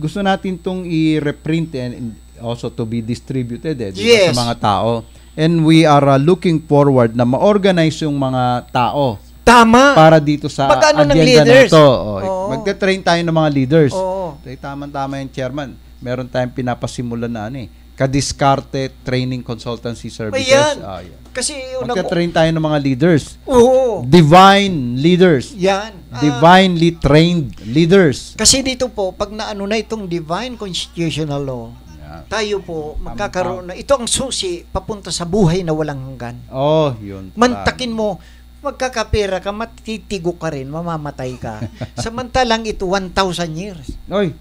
gusto natin itong i-reprint and, also to be distributed eh, yes. sa mga tao. And we are uh, looking forward na ma-organize yung mga tao. Tama. Para dito sa Pag ano agenda ng leaders. na ito. O, Oo. Magte-train tayo ng mga leaders. Oo. So, tama-tama yung chairman. Meron tayong pinapasimula na ano eh. Kadiskarte Training Consultancy Services. Ayan. Ah, yan. Kasi magte-train tayo ng mga leaders. Oo. Divine leaders. Yan. Ah. Divinely uh, trained leaders. Kasi dito po, pag naano na itong divine constitutional law, tayo po magkakaroon na ito ang susi papunta sa buhay na walang hanggan. Oh, yun. Mantakin mo magkakapera ka, matitigo ka rin, mamamatay ka. *laughs* Samantalang ito, 1,000 years. Oy,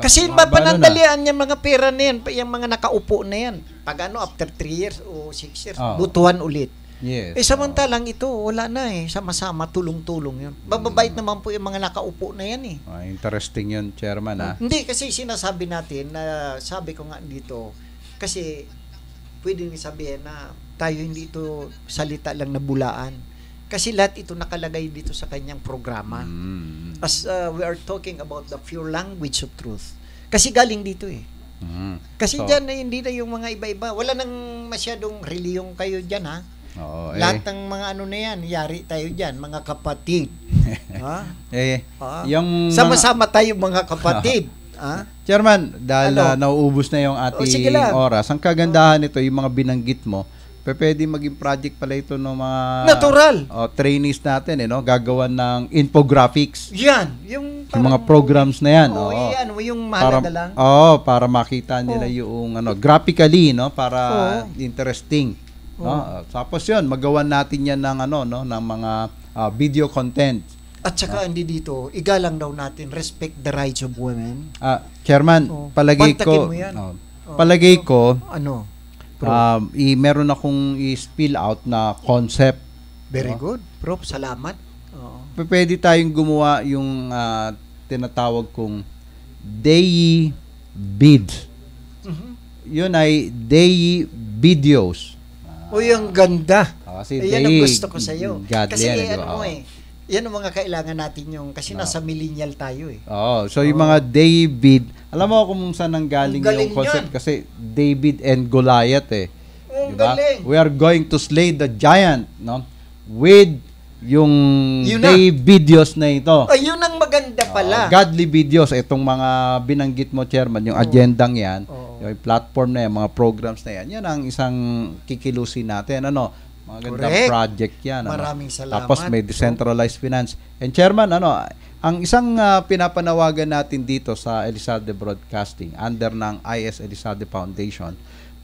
kasi mapanandalian niya mga pera na yan, yung mga nakaupo na yan. Pag ano, after 3 years o 6 years, oh. lutuan ulit. Yes. Eh samantalang ito, wala na eh. Sama-sama, tulong-tulong yun. Bababait mm. naman po yung mga nakaupo na yan eh. Ah, interesting yun, Chairman ah. Hindi, kasi sinasabi natin, na sabi ko nga dito, kasi pwede nyo sabihin na tayo hindi ito salita lang na bulaan. Kasi lahat ito nakalagay dito sa kanyang programa. Mm. As uh, we are talking about the pure language of truth. Kasi galing dito eh. Mm. Kasi so, dyan, eh, hindi na yung mga iba-iba. Wala nang masyadong reliyong kayo diyan ha Oo, eh. Lahat ng mga ano na yan, yari tayo dyan, mga kapatid. *laughs* ha? Eh, ha? yung... Sama-sama tayo mga kapatid. *laughs* ha? Chairman, dahil ano? Ah, nauubos na yung oh, ating oh, oras, ang kagandahan nito, yung mga binanggit mo, pwede maging project pala ito ng mga natural oh, trainees natin eh no gagawa ng infographics yan yung, parang, yung mga programs na yan oh, oh yung para, lang oh para makita nila oh. yung ano graphically no para oh. interesting No? Ah, tapos 'yun, magawan natin 'yan ng ano no ng mga uh, video content. At saka no? Ah. hindi dito, igalang daw natin respect the rights of women. Ah, uh, Chairman, oh. palagi Bantakin ko no, oh. palagi oh. ko ano um, i meron akong i-spill out na concept. Very no? good. Prof, salamat. Oo. Oh. Pwede tayong gumawa yung uh, tinatawag kong day bid. Mm-hmm. Yun ay day videos. Uy, ang ganda. Oh, kasi Ayan ang gusto ko sa iyo. Kasi yan, ano mo eh, yan ang mga kailangan natin yung, kasi no. nasa millennial tayo eh. Oo, oh, so oh. yung mga David, alam mo kung saan ang galing, galing yung concept yan. kasi David and Goliath eh. Ang diba? galing. We are going to slay the giant, no? With yung yun day videos na ito. Ayun ang maganda pala. Uh, godly videos, itong mga binanggit mo, Chairman, yung oh. agendang yan. Oh yung platform na yan, mga programs na yan, yan ang isang kikilusin natin. Ano? Mga ganda project yan. Ano? Maraming salamat. Tapos may decentralized finance. And Chairman, ano, ang isang uh, pinapanawagan natin dito sa Elizalde Broadcasting under ng IS Elizalde Foundation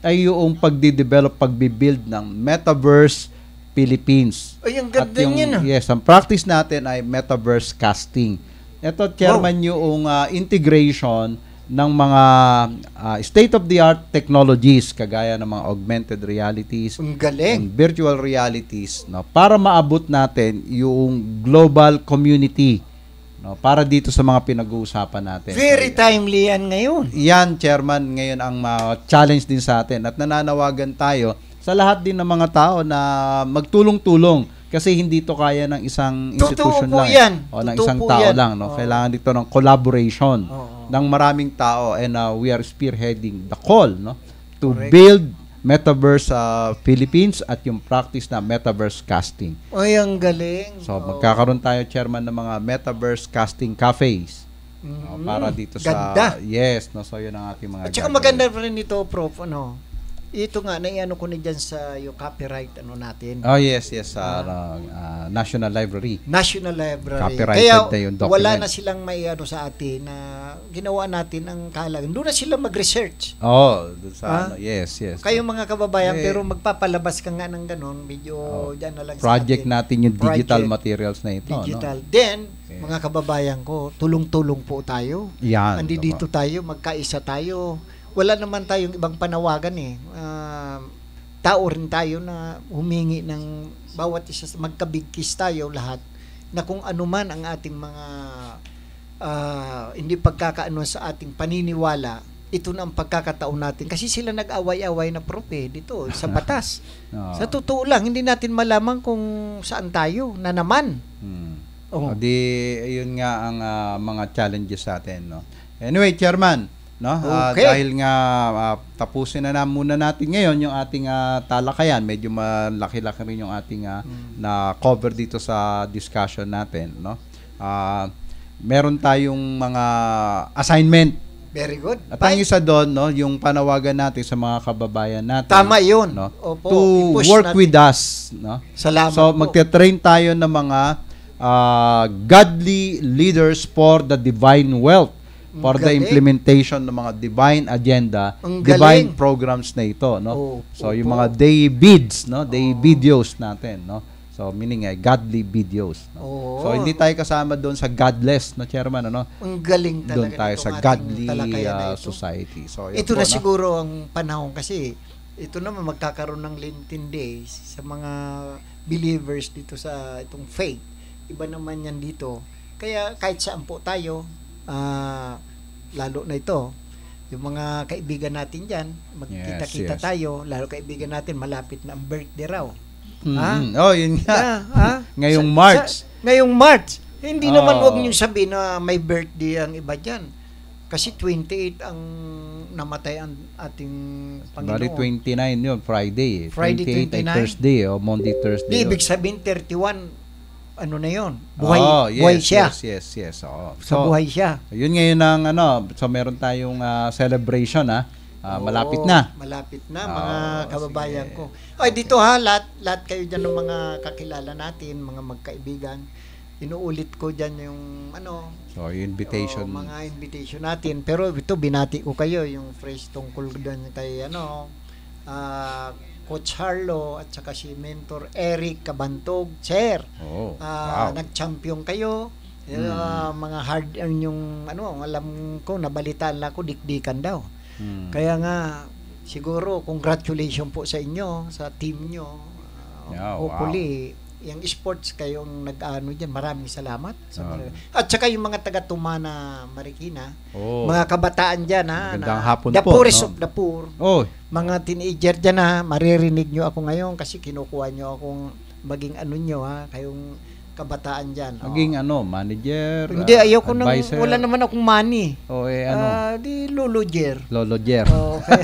ay yung pagdi-develop, pagbi-build ng Metaverse Philippines. Ay, ang ganda At yung, yun. Ah. Yes, ang practice natin ay Metaverse Casting. Ito, Chairman, wow. yung uh, integration ng mga uh, state-of-the-art technologies kagaya ng mga augmented realities, ang galing, virtual realities, no, para maabot natin yung global community, no, para dito sa mga pinag-uusapan natin. Very so, timely yan ngayon. Yan, Chairman, ngayon ang uh, challenge din sa atin at nananawagan tayo sa lahat din ng mga tao na magtulong-tulong kasi hindi to kaya ng isang institution Totoo lang. Eh. Yan. O, Totoo ng isang tao yan. lang. No? Kailangan dito ng collaboration. Oh ng maraming tao and uh, we are spearheading the call no to Correct. build metaverse uh, Philippines at yung practice na metaverse casting. Ay, ang galing. So, oh. magkakaroon tayo chairman ng mga metaverse casting cafes. Mm-hmm. No, para dito Ganda. sa Yes, no. So, yun ang ating mga At saka maganda rin ito, prof, ano. Ito nga, naiano ko na dyan sa yung copyright ano natin. Oh yes, yes. Sa uh, uh, National Library. National Library. Copyrighted Kaya, na yung document. wala na silang may ano sa atin na ginawa natin ang kahalagan. Doon na sila mag-research. Oh, sa ah? ano, yes, yes. Kayo mga kababayan, eh, pero magpapalabas ka nga ng ganun, medyo oh, dyan na lang Project sa atin. natin yung digital project, materials na ito. Digital. No? Then, okay. Eh. mga kababayan ko, tulong-tulong po tayo. Yan. Andi dito tayo, magkaisa tayo wala naman tayong ibang panawagan eh. Uh, tao rin tayo na humingi ng bawat isa, magkabigkis tayo lahat na kung ano man ang ating mga uh, hindi pagkakaano sa ating paniniwala, ito na ang pagkakataon natin. Kasi sila nag-away-away na prope eh, dito sa ah. batas. no. Sa totoo lang, hindi natin malaman kung saan tayo na naman. Hmm. Oh. O di, yun nga ang uh, mga challenges sa atin. No? Anyway, Chairman, no? Ah, okay. Uh, dahil nga uh, tapusin na, na muna natin ngayon yung ating uh, talakayan. Medyo malaki-laki rin yung ating uh, na cover dito sa discussion natin, no? Uh, meron tayong mga assignment. Very good. At tayo sa doon, no, yung panawagan natin sa mga kababayan natin. Tama yun. No, Opo, to work natin. with us. No? Salamat So, magte-train tayo ng mga uh, godly leaders for the divine wealth for the implementation ng mga divine agenda, divine programs na ito, no? Oo, oh, so yung mga day bids, no? Day Oo. Oh. videos natin, no? So meaning ay eh, godly videos, no? Oo. So oh. hindi tayo kasama doon sa godless, no chairman, ano? Ang galing talaga. Doon tayo sa godly uh, ito. society. So Ito po, na no? siguro ang panahon kasi ito naman magkakaroon ng Lenten days sa mga believers dito sa itong faith. Iba naman yan dito. Kaya kahit saan po tayo, uh, lalo na ito, yung mga kaibigan natin dyan, magkita-kita yes, yes. tayo, lalo kaibigan natin, malapit na ang birthday raw. Mm. Mm-hmm. Ha? Ah? Oh, yun nga. Yeah, ha? Ah. *laughs* ngayong sa, March. Sa, ngayong March. Hindi oh. naman wag niyong sabihin na may birthday ang iba dyan. Kasi 28 ang namatay ang ating Panginoon. Bali 29 yun, Friday. Eh. Friday 28 29. Thursday, o oh, Monday, Thursday. Di, ibig sabihin 31 ano na yon buhay, oh, yes, buhay siya. Yes, yes, yes. Oo. So, sa buhay siya. So, yun ngayon ng ano, so meron tayong uh, celebration ha. Uh, ah, Oo, malapit na. Malapit na Oo, mga kababayan sige. ko. Ay okay. dito ha, lahat lahat kayo diyan ng mga kakilala natin, mga magkaibigan. Inuulit ko diyan yung ano, so yung invitation. O, oh, mga invitation natin, pero ito binati ko kayo yung fresh tungkol diyan kay ano, ah uh, Coach Harlo at saka si mentor Eric Kabantog, Sir, oh, uh, wow. nag-champion kayo. Mm. Uh, mga hard earn yung ano, alam ko nabalitaan lang ako dikdikan daw. Mm. Kaya nga siguro congratulations po sa inyo sa team nyo. Uh, yeah, hopefully wow yung sports kayong nag-ano diyan. Maraming salamat. Sa uh, At saka yung mga taga Tumana, Marikina, oh, mga kabataan diyan ha. Na, hapon the po, poorest no? of the poor. Oh. Mga teenager diyan ha, maririnig nyo ako ngayon kasi kinukuha nyo akong maging ano nyo ha, kayong kabataan diyan. Maging oh. ano, manager, Hindi, ah, ayoko nang, wala naman akong money. oh, eh, ano? Uh, di lologer. Lologer. Oh, okay.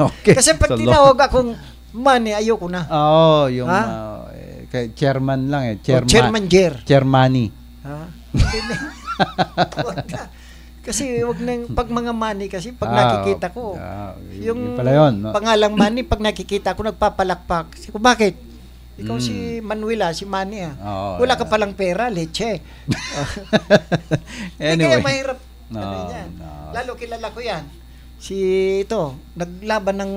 *laughs* okay. Kasi pag so, tinawag akong money, ayoko na. oh, yung... Ha? Uh, Kay chairman lang eh. Oh, chairman, oh, chairman Jer. Chairmani. Ha? *laughs* kasi wag nang pag mga money kasi pag ah, nakikita ko ah, yung, yung pala yun, no? pangalang money pag nakikita ko nagpapalakpak kasi ko bakit ikaw mm. si hmm. Manuela si Manny ah oh, wala yeah. ka palang pera leche *laughs* anyway kaya mahirap no, ano yan. No. lalo kilala ko yan si ito naglaban ng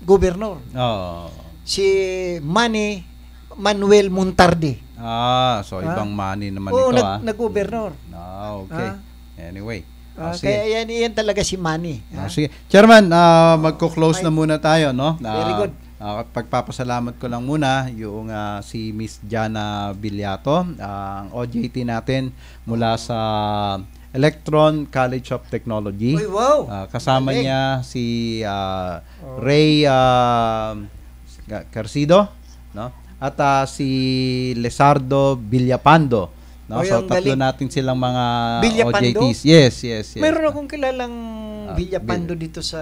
gobernador oh. si Manny Manuel Montarde. Ah, so ah? ibang money naman Oo, ito nag, ah. nag-governor. Ah, okay. Ah? Anyway. Ah, ah sige. kaya yan, yan talaga si Manny. Ah, ah. sige. Chairman, uh, magko-close na muna tayo, no? Uh, Very good. Uh, pagpapasalamat ko lang muna yung uh, si Miss Jana Biliato, ang uh, OJT natin mula sa Electron College of Technology. Uy, wow. Uh, kasama Galing. niya si uh, Ray uh, Carcido, no? at uh, si Lesardo Villapando. No? Oy, so tatlo galing. natin silang mga Villapando? OJTs. Yes, yes, yes. Meron akong kilalang uh, Villapando Bill. dito sa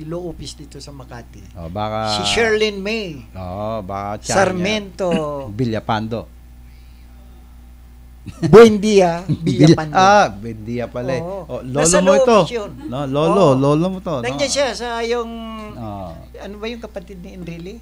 Ilo office dito sa Makati. Oh, baka si Sherlyn May. Oh, baka Chanya. Sarmento *laughs* Villapando. Buendia, *laughs* Villapando. ah, Buendia pala eh. Oh, lolo mo ito. No, lolo, oh. lolo mo to. Nandiyan no? siya sa yung oh. ano ba yung kapatid ni Enrile?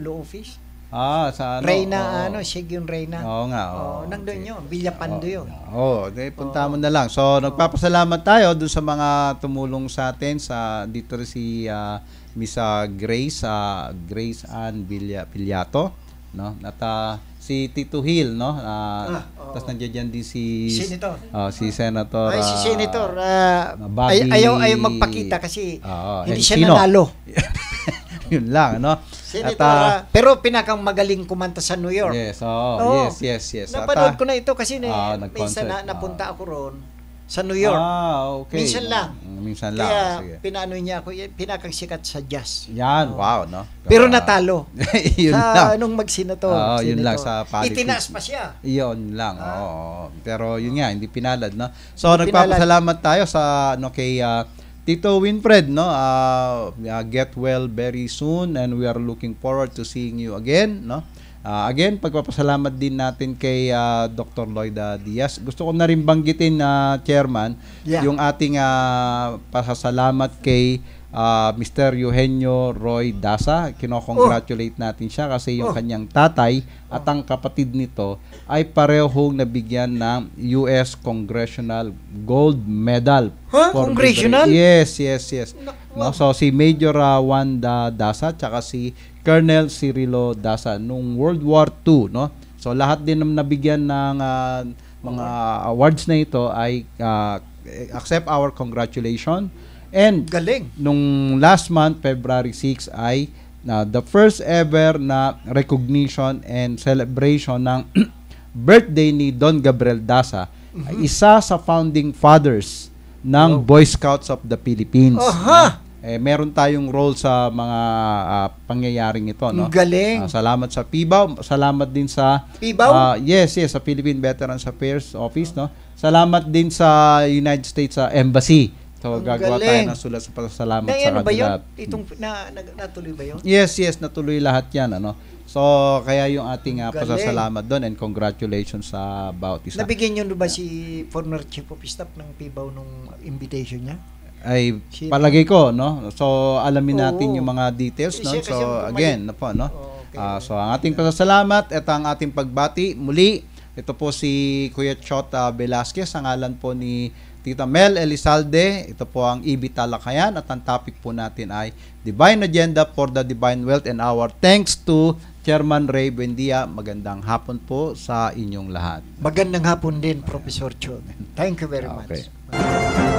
Low office? Ah, sa ano? Reyna, oh. ano, Shig yung Reyna. Oo nga. Oo, oh, nandun yun, Villa oh, yun. Oo, oh, okay, punta oh. mo na lang. So, nagpapasalamat tayo dun sa mga tumulong sa atin sa dito si uh, ah, Miss Grace, uh, Grace Ann Villa, Pillato, no? At uh, si Tito Hill, no? Uh, ah, oh. Tapos nandiyan din si Senator. Oh, si Senator. Ay, si Senator. Uh, Bobby, ay, ayaw, ayaw magpakita kasi uh, hindi siya sino? nanalo. *laughs* *laughs* Yun lang, no Senatora. At, uh, pero pinakang magaling kumanta sa New York. Yes, oh, oh yes, yes, yes. Napanood At, ah, ko na ito kasi uh, na, minsan na, napunta ako roon sa New York. Ah, okay. Minsan mm, lang. Minsan lang. Kaya Sige. pinaano niya ako, eh, pinakang sikat sa jazz. Yan, oh. wow, no? Pero, natalo. *laughs* yun sa, lang. Anong magsenator. Oo, oh, yun lang sa politics. Itinaas pa siya. Yun lang, ah. oo. Pero yun nga, hindi pinalad, no? So, hindi nagpapasalamat pinalad. tayo sa, ano, kay... Uh, Tito Winfred, no, ah, uh, get well very soon and we are looking forward to seeing you again, no. Uh, again, pagpapasalamat din natin kay uh, ah, Dr. Lloyd Diaz. Gusto ko na rin banggitin, uh, Chairman, yeah. yung ating uh, pasasalamat kay uh, ah, Mr. Eugenio Roy Dasa. Kinokongratulate oh. natin siya kasi yung oh. kanyang tatay oh. at ang kapatid nito ay parehong nabigyan ng US Congressional Gold Medal. Huh? Congressional? Yes, yes, yes. No, so si Major uh, Wanda Dasa tsaka si Colonel Cirilo Dasa nung World War II, no? So lahat din ng nabigyan ng uh, mga oh. awards na ito ay uh, accept our congratulations And galing. Nung last month, February 6 ay na uh, the first ever na recognition and celebration ng *clears throat* birthday ni Don Gabriel Daza, mm-hmm. isa sa founding fathers ng wow. Boy Scouts of the Philippines. Aha! Uh, eh, meron tayong role sa mga uh, pangyayaring ito. No? Galing! Uh, salamat sa PIBAW. Salamat din sa... PIBAW? Uh, ah, yes, yes. Sa Philippine Veterans Affairs Office. Oh. No? Salamat din sa United States uh, Embassy So, Ang gagawa galing. tayo ng sulat sa pasasalamat Kaya, sa ano ba yun? Itong, na, na, natuloy ba yun? Yes, yes, natuloy lahat yan. Ano? So, kaya yung ating uh, pasasalamat doon and congratulations sa bawat Nabigyan nyo ba si former chief of staff ng PIBAW nung invitation niya? Ay, Sino? palagay ko, no? So, alamin natin Oo. yung mga details, eh, no? So, again, na po, no? Okay. Ah, so, ang ating pasasalamat at ang ating pagbati. Muli, ito po si Kuya Chota ah, Velasquez, ang alan po ni Tita Mel Elizalde. Ito po ang EB Talakayan at ang topic po natin ay Divine Agenda for the Divine Wealth and Our Thanks to Chairman Ray Buendia. Magandang hapon po sa inyong lahat. Magandang hapon din, Professor Chun. Thank you very okay. much.